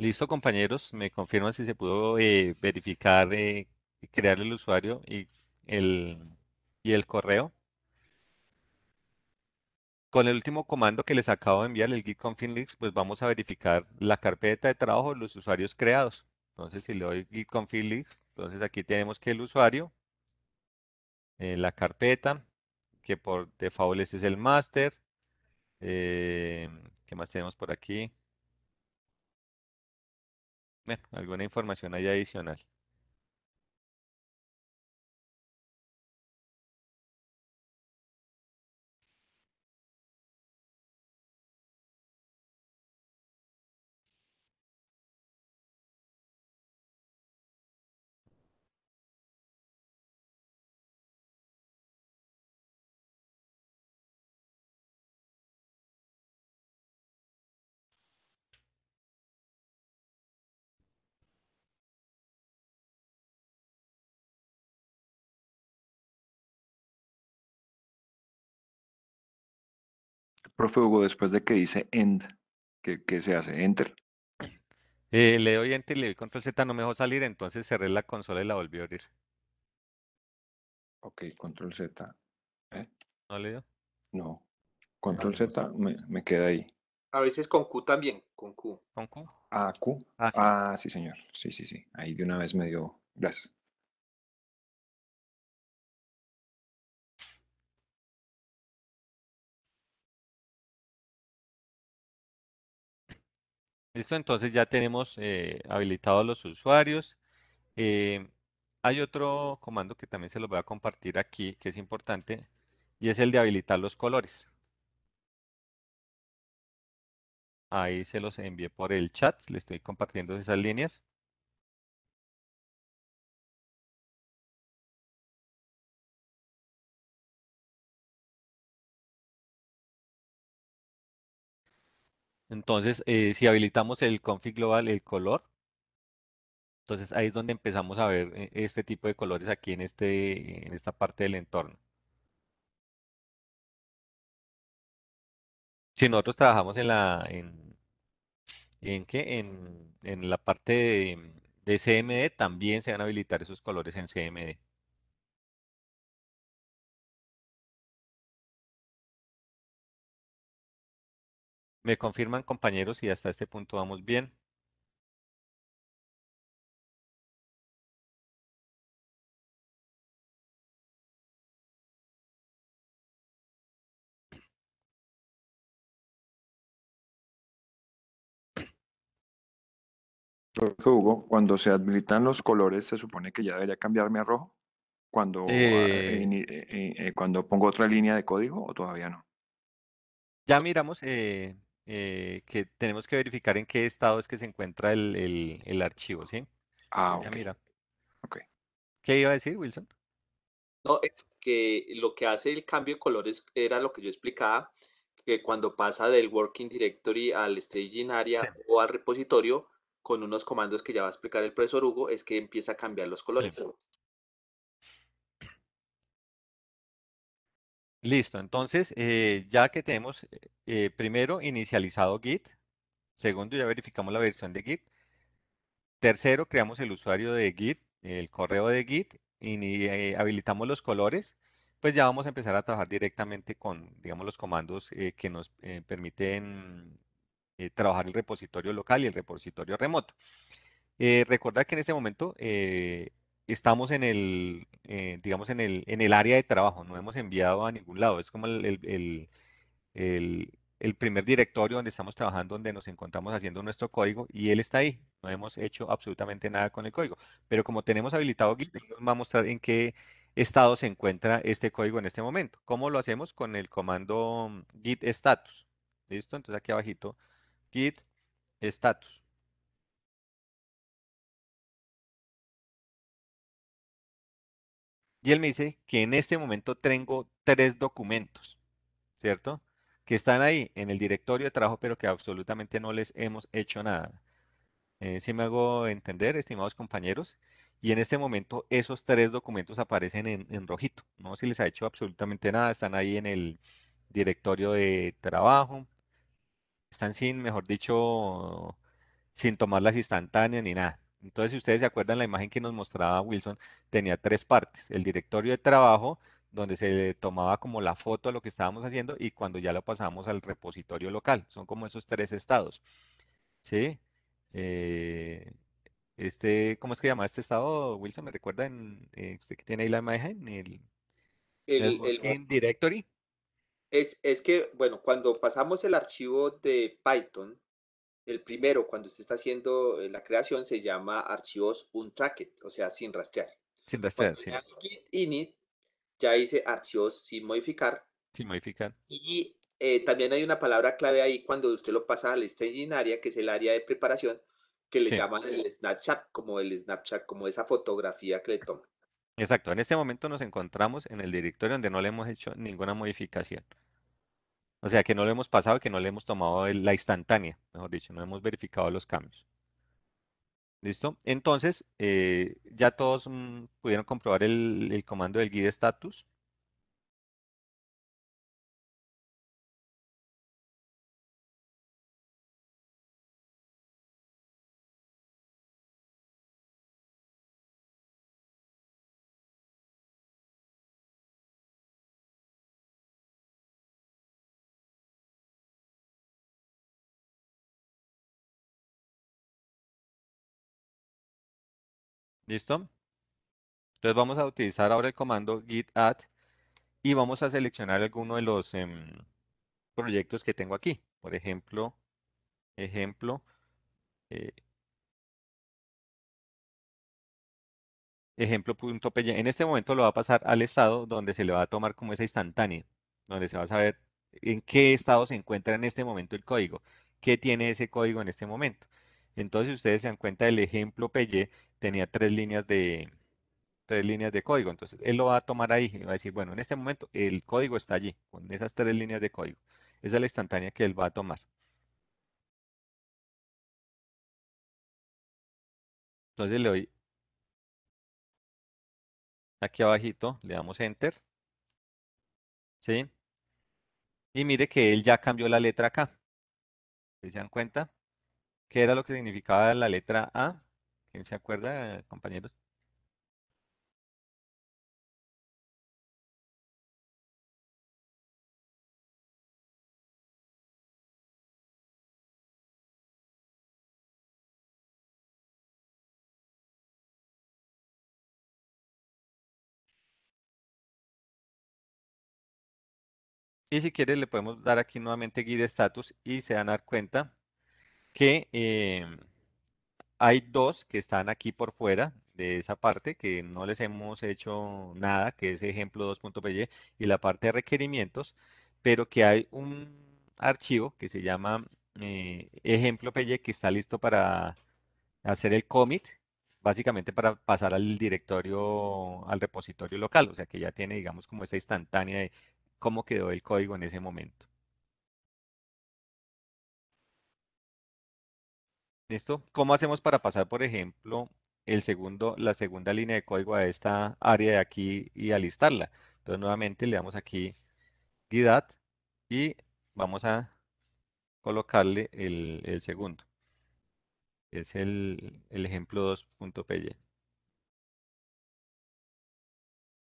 Listo, compañeros, me confirman si se pudo eh, verificar, eh, y crear el usuario y el, y el correo. Con el último comando que les acabo de enviar, el git pues vamos a verificar la carpeta de trabajo de los usuarios creados. Entonces, si le doy git config entonces aquí tenemos que el usuario, eh, la carpeta, que por default es el master. ¿Qué más tenemos por aquí? bueno, alguna información ahí adicional. Profe Hugo, después de que dice end, que se hace? ¿Enter? Eh, le doy enter y le doy control Z, no me dejó salir, entonces cerré la consola y la volví a abrir. Ok, control Z. ¿eh? ¿No le dio? No. Ah, control Z me, queda ahí. A veces con Q también, con Q. ¿Con Q? Ah, Q. ah sí. Ah, señor. Sí, sí, sí. Ahí de una vez me dio. Gracias. Listo, entonces ya tenemos eh, habilitados los usuarios. Eh, hay otro comando que también se los voy a compartir aquí, que es importante, y es el de habilitar los colores. Ahí se los envié por el chat, le estoy compartiendo esas líneas. Entonces, eh, si habilitamos el config global, el color, entonces ahí es donde empezamos a ver eh, este tipo de colores aquí en, este, en esta parte del entorno. Si nosotros trabajamos en la, en, en, en, en la parte de, de CMD, también se van a habilitar esos colores en CMD. Me confirman compañeros y hasta este punto vamos bien. Hugo, cuando se habilitan los colores, se supone que ya debería cambiarme a rojo cuando, ah, eh, eh. Eh, cuando pongo otra línea de código o todavía no. Ya miramos eh, que tenemos que verificar en qué estado es que se encuentra el, el, archivo, ¿sí? Ah, ok. Mira. Ok. ¿Qué iba a decir, Wilson? No, es que lo que hace el cambio de colores era lo que yo explicaba, que cuando pasa del Working Directory al Staging Area o al repositorio, con unos comandos que ya va a explicar el profesor Hugo, es que empieza a cambiar los colores. Listo, entonces eh, ya que tenemos eh, primero inicializado Git, segundo ya verificamos la versión de Git, tercero creamos el usuario de Git, el correo de Git y eh, habilitamos los colores, pues ya vamos a empezar a trabajar directamente con, digamos, los comandos que nos permiten trabajar el repositorio local y el repositorio remoto. recuerda que en este momento estamos en el, eh, digamos, en el, en el área de trabajo, no hemos enviado a ningún lado. Es como el, el, primer directorio donde estamos trabajando, donde nos encontramos haciendo nuestro código y él está ahí. No hemos hecho absolutamente nada con el código. Pero como tenemos habilitado Git, nos va a mostrar en qué estado se encuentra este código en este momento. ¿Cómo lo hacemos? Con el comando git status. ¿Listo? Entonces aquí abajito, git status. Y él me dice que en este momento tengo tres documentos, ¿cierto? Que están ahí en el directorio de trabajo, pero que absolutamente no les hemos hecho nada. Eh, si me hago entender, estimados compañeros, y en este momento esos tres documentos aparecen en, rojito. No se les ha hecho absolutamente nada, están ahí en el directorio de trabajo, están sin, mejor dicho, sin tomar las instantáneas ni nada. Entonces, si ustedes se acuerdan, la imagen que nos mostraba Wilson tenía tres partes. El directorio de trabajo, donde se tomaba como la foto de lo que estábamos haciendo y cuando ya lo pasamos al repositorio local. Son como esos tres estados. ¿Sí? Eh, este, ¿Cómo es que llama este estado, Wilson? ¿Me recuerda? En, eh, usted que tiene ahí la imagen, En el, directory. Es, es que, bueno, cuando pasamos el archivo de Python el primero, cuando usted está haciendo eh, la creación, se llama archivos untracked, o sea, sin rastrear. Sin rastrear, sí. Git init, ya dice archivos sin modificar. Sin modificar. Y eh, también hay una palabra clave ahí cuando usted lo pasa al staging area, que es el área de preparación, que le llaman el Snapchat, como el Snapchat, como esa fotografía que le toman. Exacto, en este momento nos encontramos en el directorio donde no le hemos hecho ninguna modificación. O sea, que no lo hemos pasado y que no le hemos tomado la instantánea, mejor dicho, no hemos verificado los cambios. ¿Listo? Entonces, eh, ya todos mm, pudieron comprobar el, el comando del guide status. ¿Listo? Entonces vamos a utilizar ahora el comando git add y vamos a seleccionar alguno de los em, proyectos que tengo aquí. Por ejemplo, ejemplo, eh, ejemplo.py. En este momento lo va a pasar al estado donde se le va a tomar como esa instantánea, donde se va a saber en qué estado se encuentra en este momento el código, qué tiene ese código en este momento. Entonces, ustedes se dan cuenta, el ejemplo PY tenía tres líneas de tres líneas de código. Entonces, él lo va a tomar ahí y va a decir, bueno, en este momento el código está allí, con esas tres líneas de código. Esa es la instantánea que él va a tomar. Entonces le doy aquí abajito, le damos Enter. ¿Sí? Y mire que él ya cambió la letra acá. ¿Se dan cuenta? ¿Qué era lo que significaba la letra A? ¿Quién se acuerda, compañeros? Y si quieres le podemos dar aquí nuevamente guide status y se van a dar cuenta que em, hay dos que están aquí por fuera de esa parte que no les hemos hecho nada, que es ejemplo 2.py y la parte de requerimientos, pero que hay un archivo que se llama ejemplo.py eh, ejemplo que está listo para hacer el commit, básicamente para pasar al directorio, al repositorio local, o sea que ya tiene, digamos, como esa instantánea de cómo quedó el código en ese momento. ¿Listo? ¿Cómo hacemos para pasar, por ejemplo, el segundo, la segunda línea de código a esta área de aquí y alistarla? Entonces, nuevamente le damos aquí guidat y vamos a colocarle el, segundo. Es el, el ejemplo 2.py.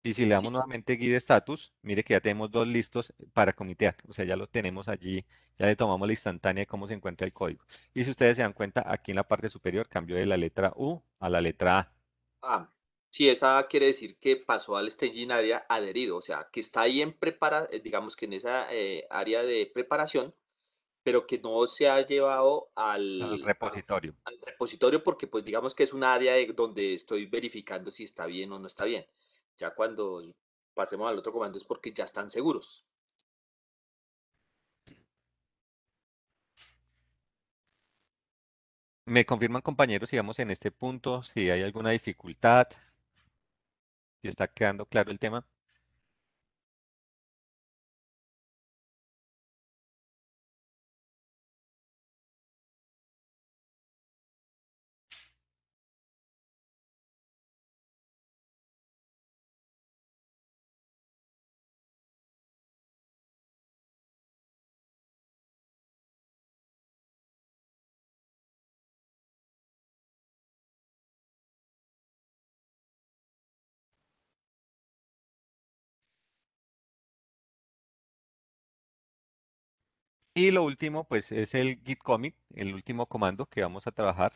Y si le damos nuevamente guide status, mire que ya tenemos dos listos para comitear. O sea, ya lo tenemos allí, ya le tomamos la instantánea de cómo se encuentra el código. Y si ustedes se dan cuenta, aquí en la parte superior cambió de la letra U a la letra A. Ah, sí, esa quiere decir que pasó al staging área adherido, o sea, que está ahí en prepara, eh, digamos que en esa eh, área de preparación, pero que no se ha llevado al, repositorio. Al, repositorio porque pues digamos que es un área donde estoy verificando si está bien o no está bien. Ya cuando pasemos al otro comando es porque ya están seguros. Me confirman compañeros, sigamos en este punto, si hay alguna dificultad, si está quedando claro el tema. Y lo último, pues, es el git commit, el último comando que vamos a trabajar,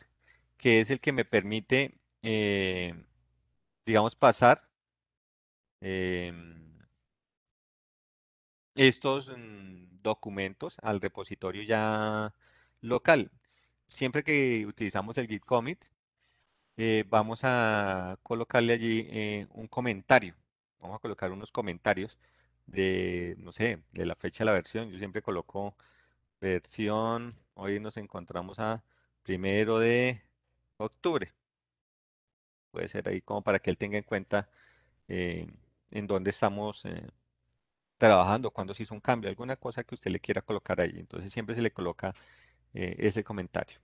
que es el que me permite, eh, digamos, pasar em, estos mm, documentos al repositorio ya local. Siempre que utilizamos el git commit, eh, vamos a colocarle allí eh, un comentario. Vamos a colocar unos comentarios de, no sé, de la fecha de la versión. Yo siempre coloco versión, hoy nos encontramos a primero de octubre. Puede ser ahí como para que él tenga en cuenta eh, en dónde estamos eh, trabajando, cuando se hizo un cambio, alguna cosa que usted le quiera colocar ahí. Entonces siempre se le coloca eh, ese comentario.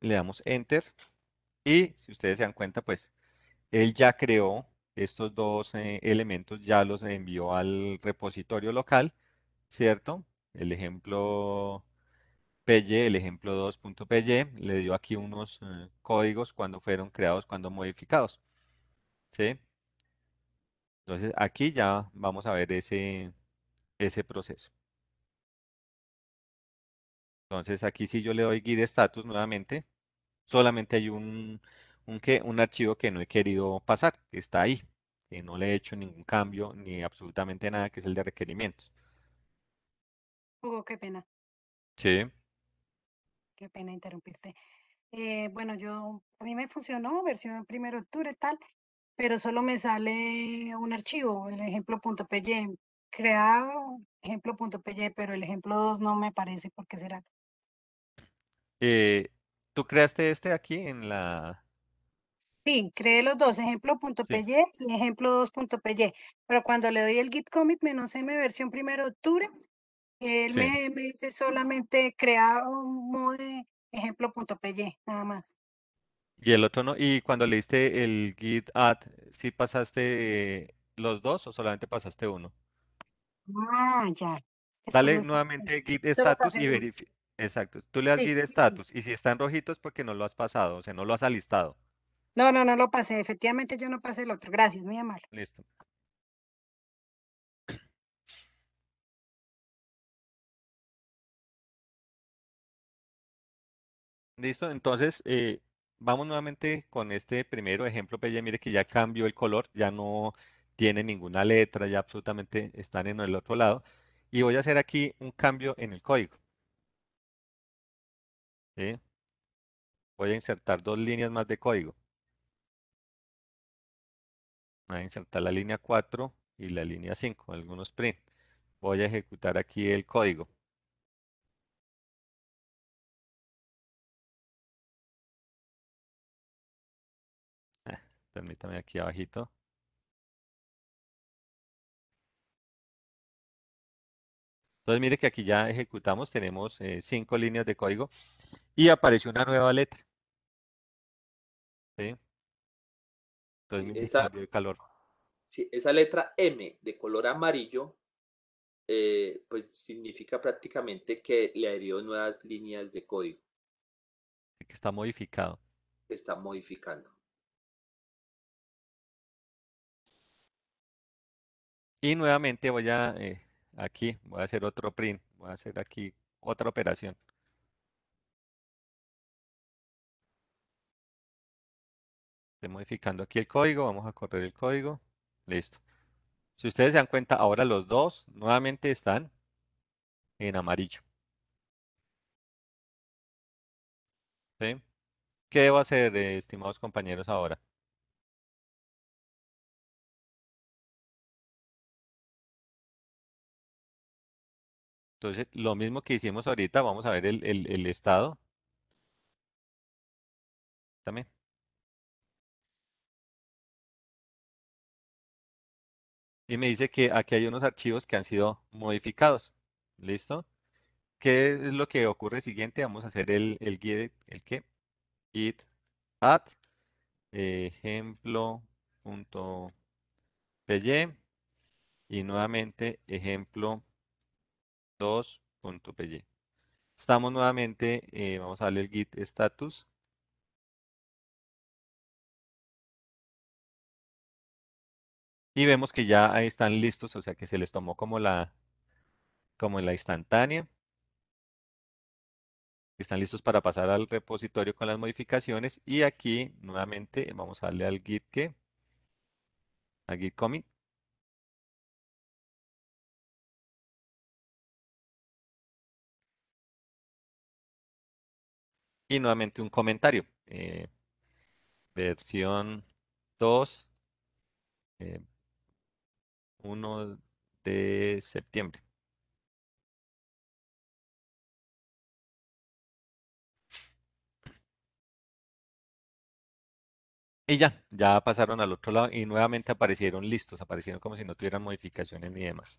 Le damos Enter y si ustedes se dan cuenta, pues él ya creó estos dos eh, elementos ya los envió al repositorio local, ¿cierto? El ejemplo PY, el ejemplo 2.py, le dio aquí unos eh, códigos cuando fueron creados, cuando modificados. ¿Sí? Entonces aquí ya vamos a ver ese, ese proceso. Entonces aquí si yo le doy guide status nuevamente, solamente hay un un, archivo que no he querido pasar, está ahí, no le he hecho ningún cambio ni absolutamente nada, que es el de requerimientos. Hugo, oh, qué pena. Sí. Qué pena interrumpirte. Eh, bueno, yo a mí me funcionó versión primero de octubre tal, pero solo me sale un archivo, el ejemplo.py. creado ejemplo pero el ejemplo 2 no me parece, porque será? Eh, ¿Tú creaste este aquí en la Sí, creé los dos, ejemplo.py y ejemplo 2.py. Pero cuando le doy el git commit menos m versión primero de octubre, él me, dice solamente crear un mode ejemplo.py, nada más. Y el otro no, y cuando le diste el git add, ¿sí pasaste los dos o solamente pasaste uno? Ah, ya. Sale nuevamente git status y verifica. Exacto, tú le das git status y si está en rojitos es porque no lo has pasado, o sea, no lo has alistado. No, no, no lo pasé. Efectivamente, yo no pasé el otro. Gracias, muy amable. Listo. Listo, entonces eh, vamos nuevamente con este primero ejemplo, Pelle. Mire que ya cambió el color, ya no tiene ninguna letra, ya absolutamente están en el otro lado. Y voy a hacer aquí un cambio en el código. Voy a insertar dos líneas más de código a insertar la línea 4 y la línea 5, algunos print. Voy a ejecutar aquí el código. Ah, permítame aquí abajito. Entonces mire que aquí ya ejecutamos, tenemos eh, cinco líneas de código y apareció una nueva letra. ¿Sí? Entonces esa, calor. Sí, esa letra M de color amarillo, eh, pues significa prácticamente que le adhirió nuevas líneas de código. Que está modificado. Está modificando. Y nuevamente voy a eh, aquí, voy a hacer otro print, voy a hacer aquí otra operación. modificando aquí el código, vamos a correr el código, listo. Si ustedes se dan cuenta, ahora los dos nuevamente están en amarillo. ¿Sí? ¿Qué debo hacer, eh, estimados compañeros, ahora? Entonces, lo mismo que hicimos ahorita, vamos a ver el, el estado. También. y me dice que aquí hay unos archivos que han sido modificados. ¿Listo? ¿Qué es lo que ocurre siguiente? Vamos a hacer el, el git, ¿el qué? Git add ejemplo.py y nuevamente ejemplo 2.py. Estamos nuevamente, eh, vamos a darle el git status Y vemos que ya ahí están listos, o sea que se les tomó como la, como en la instantánea. Están listos para pasar al repositorio con las modificaciones. Y aquí nuevamente vamos a darle al git que, git commit. Y nuevamente un comentario. Eh, versión 2. Eh, 1 de septiembre. Y ya, ya pasaron al otro lado y nuevamente aparecieron listos, aparecieron como si no tuvieran modificaciones ni demás.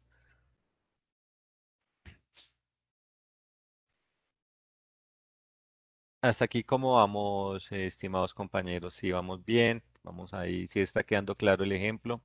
Hasta aquí como vamos, estimados compañeros, si vamos bien, vamos ahí, si está quedando claro el ejemplo.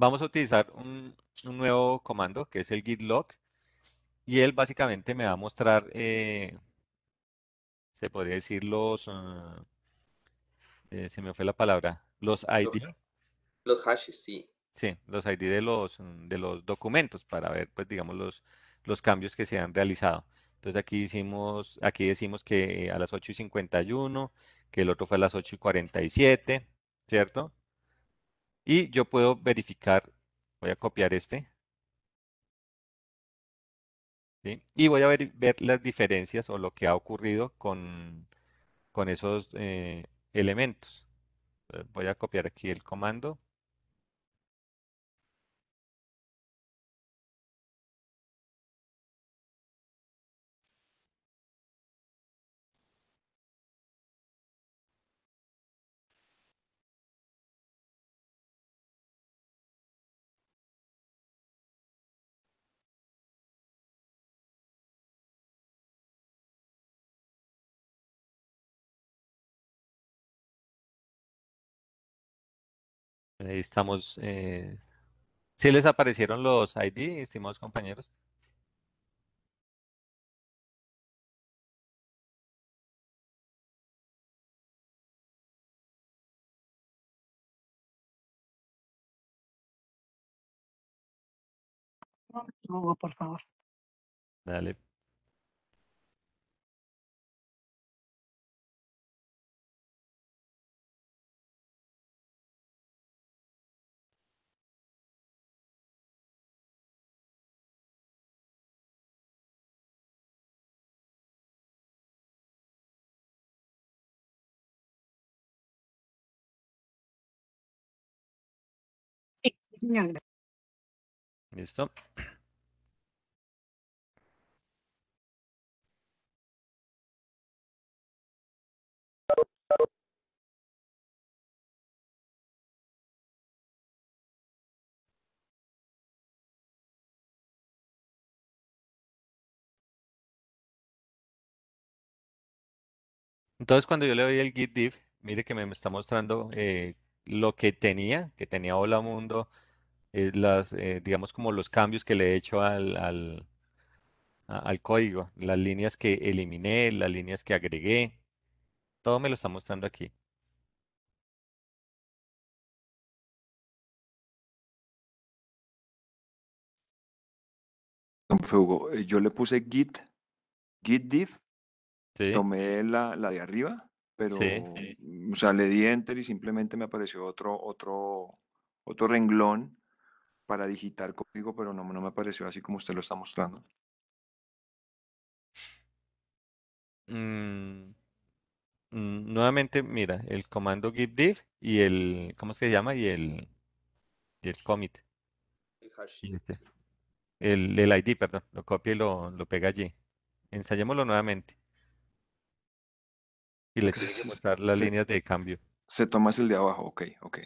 Vamos a utilizar un, nuevo comando que es el git log y él básicamente me va a mostrar, eh, se podría decir los, ah, eh, se me fue la palabra, los ID. Los, hashes, sí. Sí, los ID de los, mm, de los documentos para ver, pues digamos, los, los cambios que se han realizado. Entonces aquí hicimos, aquí decimos que a las 8 y 51, que el otro fue a las 8 y 47, ¿cierto? Y yo puedo verificar, voy a copiar este. Y voy a ver, las diferencias o lo que ha ocurrido con, esos eh, elementos. Voy a copiar aquí el comando. ahí eh, estamos. Eh... ¿Sí les aparecieron los ID, estimados compañeros? Hugo, por favor. Dale. Listo. Entonces, cuando yo le doy el git div mire que me está mostrando eh, lo que tenía, que tenía Hola Mundo, eh, las, eh, digamos, como los cambios que le he hecho al, al, al, código, las líneas que eliminé, las líneas que agregué, todo me lo está mostrando aquí. Eh, yo le puse git, git div tomé la, la, de arriba, pero, le di enter y simplemente me apareció otro, otro, otro renglón para digitar código, pero no, no me pareció así como usted lo está mostrando. Mm, mm, nuevamente, mira, el comando git div y el, ¿cómo se llama? Y el, y el commit. El, hash. Este, el, ID, perdón, lo copia y lo, pega allí. Ensayémoslo nuevamente. Y le mostrar las líneas de cambio. Se tomas el de abajo, ok, ok.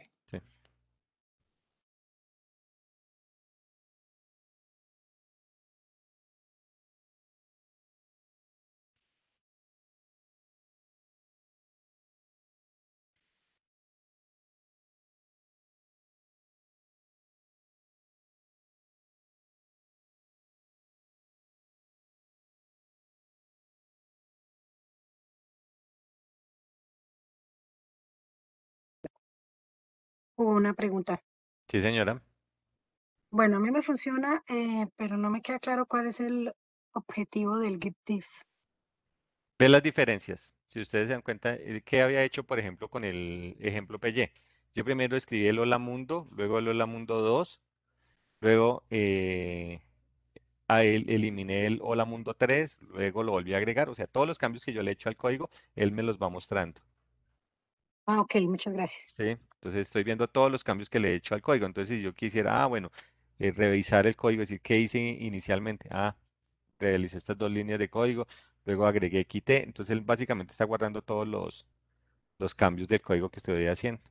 una pregunta. Sí, señora. Bueno, a mí me funciona, eh, pero no me queda claro cuál es el objetivo del GitDiff. Ve las diferencias. Si ustedes se dan cuenta, eh, ¿qué había hecho, por ejemplo, con el ejemplo PY? Yo primero escribí el Hola Mundo, luego el Hola Mundo 2, luego eh, eliminé el Hola Mundo 3, luego lo volví a agregar. O sea, todos los cambios que yo le he hecho al código, él me los va mostrando. Ah, ok, muchas gracias. Sí, entonces estoy viendo todos los cambios que le he hecho al código. Entonces, si yo quisiera, ah, bueno, eh, revisar el código, decir qué hice inicialmente. Ah, realicé estas dos líneas de código, luego agregué, quité. Entonces, él básicamente está guardando todos los, cambios del código que estoy haciendo.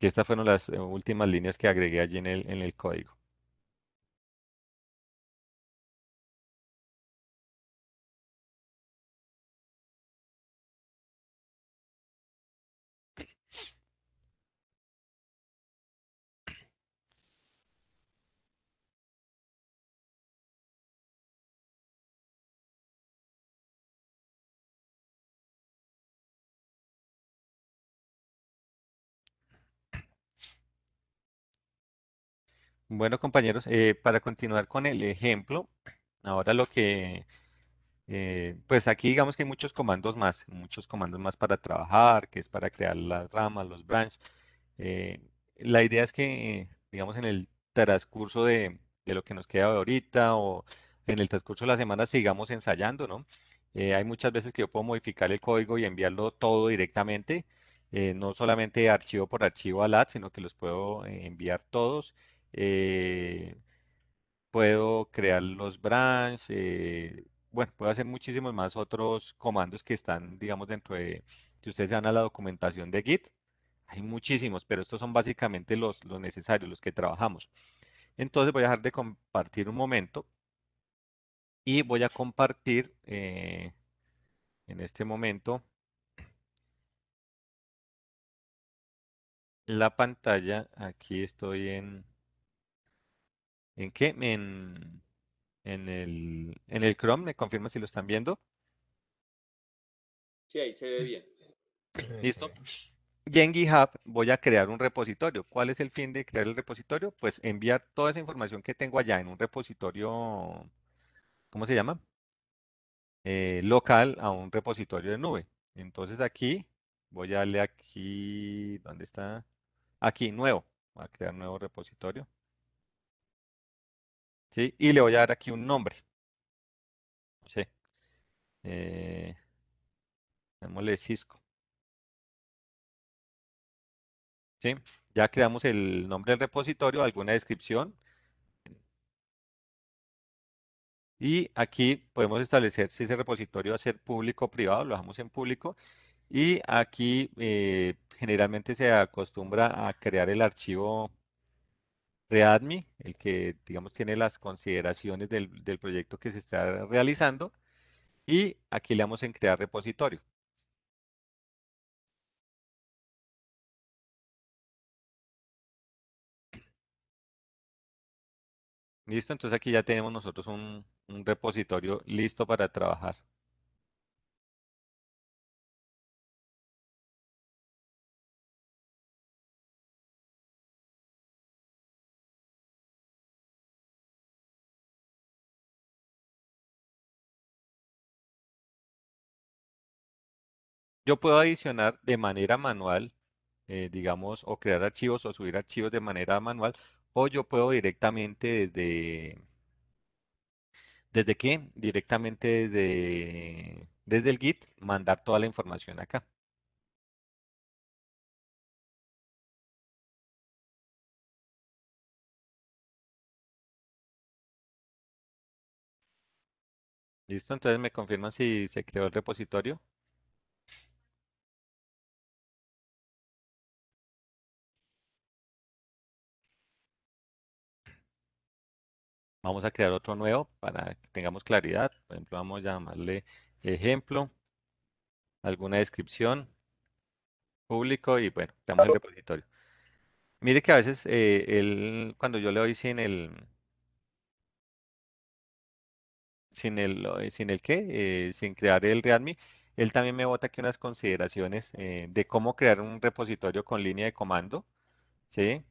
Y estas fueron las eh, últimas líneas que agregué allí en el, en el código. Bueno, compañeros, eh, para continuar con el ejemplo, ahora lo que, eh, pues aquí digamos que hay muchos comandos más, muchos comandos más para trabajar, que es para crear las ramas, los branches. Eh, la idea es que, digamos, en el transcurso de, de, lo que nos queda ahorita o en el transcurso de la semana sigamos ensayando, ¿no? hay muchas veces que yo puedo modificar el código y enviarlo todo directamente, no solamente archivo por archivo a LAT, sino que los puedo enviar todos. Eh, puedo crear los branch, eh, bueno, puedo hacer muchísimos más otros comandos que están, digamos, dentro de, si ustedes van a la documentación de Git, hay muchísimos, pero estos son básicamente los, necesarios, los que trabajamos. Entonces voy a dejar de compartir un momento y voy a compartir eh, en este momento la pantalla. Aquí estoy en... ¿En qué? En, el, Chrome, me confirma si lo están viendo. Sí, ahí se ve bien. ¿Listo? Y en GitHub voy a crear un repositorio. ¿Cuál es el fin de crear el repositorio? Pues enviar toda esa información que tengo allá en un repositorio, ¿cómo se llama? Eh, local a un repositorio de nube. Entonces aquí, voy a darle aquí, ¿dónde está? Aquí, nuevo. Voy a crear nuevo repositorio. Y le voy a dar aquí un nombre. Sí. Eh, démosle Cisco. Ya creamos el nombre del repositorio, alguna descripción. Y aquí podemos establecer si ese repositorio va a ser público o privado, lo dejamos en público. Y aquí eh, generalmente se acostumbra a crear el archivo README, el que, digamos, tiene las consideraciones del, proyecto que se está realizando. Y aquí le damos en crear repositorio. Listo, entonces aquí ya tenemos nosotros un repositorio listo para trabajar. Yo puedo adicionar de manera manual, eh, digamos, o crear archivos o subir archivos de manera manual, o yo puedo directamente desde... ¿Desde qué? Directamente desde, desde el Git mandar toda la información acá. Listo, entonces me confirman si se creó el repositorio. Vamos a crear otro nuevo para que tengamos claridad. Por ejemplo, vamos a llamarle ejemplo, alguna descripción, público y bueno, creamos el repositorio. Mire que a veces él, eh, cuando yo le doy sin el... Sin el, eh, sin el qué, eh, sin crear el readme, él también me bota aquí unas consideraciones de cómo crear un repositorio con línea de comando. ¿sí?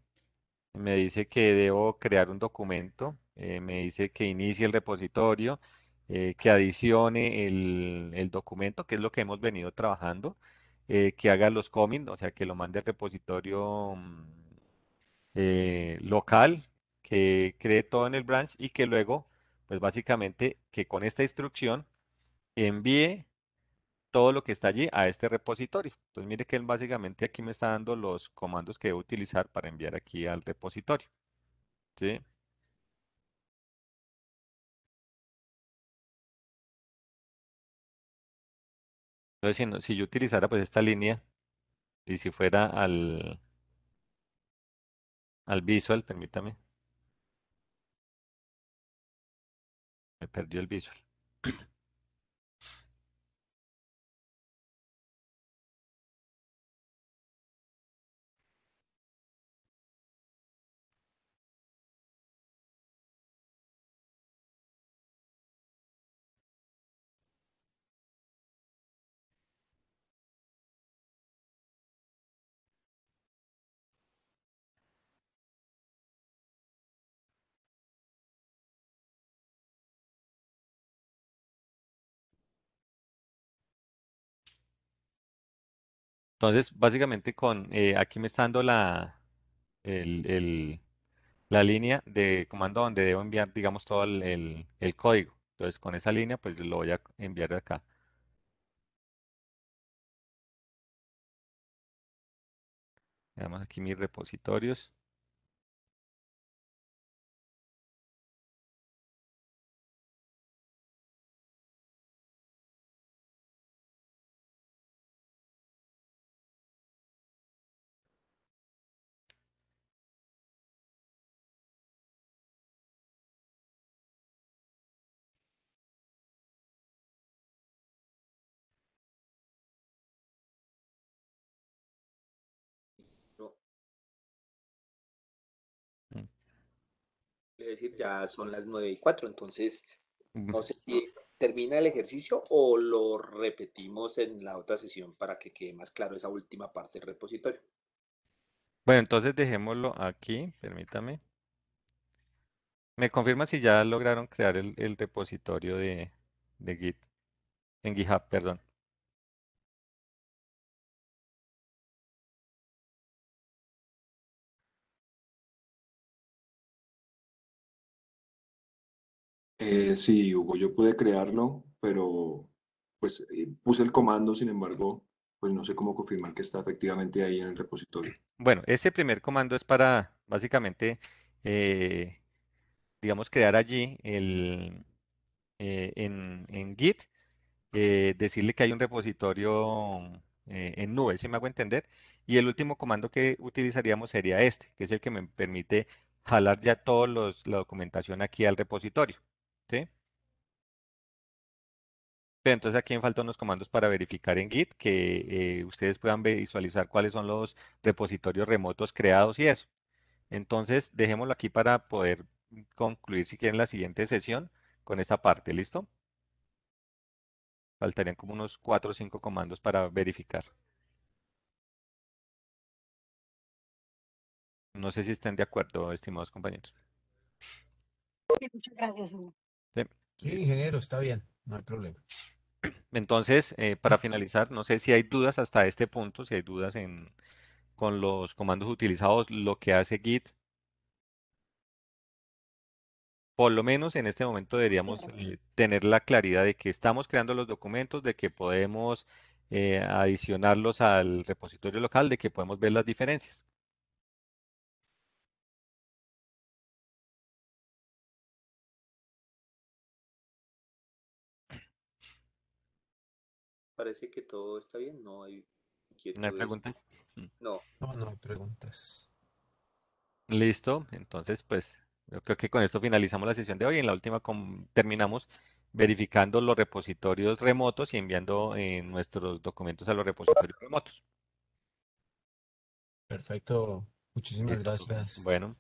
Me dice que debo crear un documento eh, me dice que inicie el repositorio, eh, que adicione el, documento, que es lo que hemos venido trabajando, eh, que haga los commits, o sea, que lo mande al repositorio mm, local, que cree todo en el branch y que luego, pues básicamente, que con esta instrucción envíe todo lo que está allí a este repositorio. Entonces, mire que él básicamente aquí me está dando los comandos que debo utilizar para enviar aquí al repositorio. ¿Sí? Entonces, si, yo utilizara pues esta línea y si fuera al, al visual, permítame. Me perdió el visual. Entonces, básicamente con eh, aquí me está dando la, la línea de comando donde debo enviar, digamos, todo el, el, código. Entonces, con esa línea, pues lo voy a enviar de acá. Veamos aquí mis repositorios. quiero decir, ya son las 9 y 4, entonces no sé si termina el ejercicio o lo repetimos en la otra sesión para que quede más claro esa última parte del repositorio. Bueno, entonces dejémoslo aquí, permítame. Me confirma si ya lograron crear el, repositorio de Git, en GitHub, perdón. Eh, sí, Hugo, yo pude crearlo, pero pues eh, puse el comando, sin embargo, pues no sé cómo confirmar que está efectivamente ahí en el repositorio. Bueno, este primer comando es para básicamente, eh, digamos, crear allí el, en, en, Git, decirle que hay un repositorio en nube, si me hago entender. Y el último comando que utilizaríamos sería este, que es el que me permite jalar ya toda la documentación aquí al repositorio. ¿sí? Pero entonces aquí me faltan unos comandos para verificar en Git que eh, ustedes puedan visualizar cuáles son los repositorios remotos creados y eso. Entonces, dejémoslo aquí para poder concluir, si quieren, la siguiente sesión con esta parte, ¿listo? Faltarían como unos 4 o cinco comandos para verificar. No sé si estén de acuerdo, estimados compañeros. muchas gracias, Hugo. Sí, ingeniero, está bien, no hay problema. Entonces, eh, para finalizar, no sé si hay dudas hasta este punto, si hay dudas en, con los comandos utilizados, lo que hace Git. Por lo menos en este momento deberíamos eh, tener la claridad de que estamos creando los documentos, de que podemos eh, adicionarlos al repositorio local, de que podemos ver las diferencias. parece que todo está bien, no hay ¿No hay preguntas? Mm. No. No, no hay preguntas. Listo, entonces pues yo creo que con esto finalizamos la sesión de hoy. En la última terminamos verificando los repositorios remotos y enviando eh, nuestros documentos a los repositorios remotos. Perfecto, muchísimas gracias. Bueno.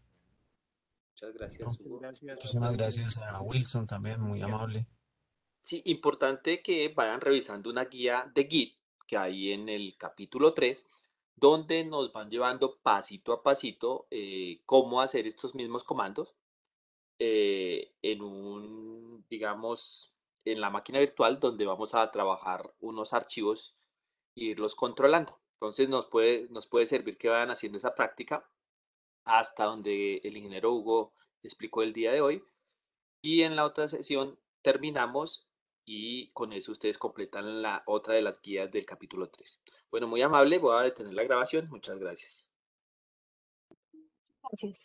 Muchas gracias. Muchísimas gracias a Wilson también, muy amable. Sí, importante que vayan revisando una guía de Git que hay en el capítulo 3, donde nos van llevando pasito a pasito eh, cómo hacer estos mismos comandos eh, en un, digamos, en la máquina virtual donde vamos a trabajar unos archivos e irlos controlando. Entonces nos puede, nos puede servir que vayan haciendo esa práctica hasta donde el ingeniero Hugo explicó el día de hoy. Y en la otra sesión terminamos y con eso ustedes completan la otra de las guías del capítulo 3. Bueno, muy amable, voy a detener la grabación. Muchas gracias. Gracias.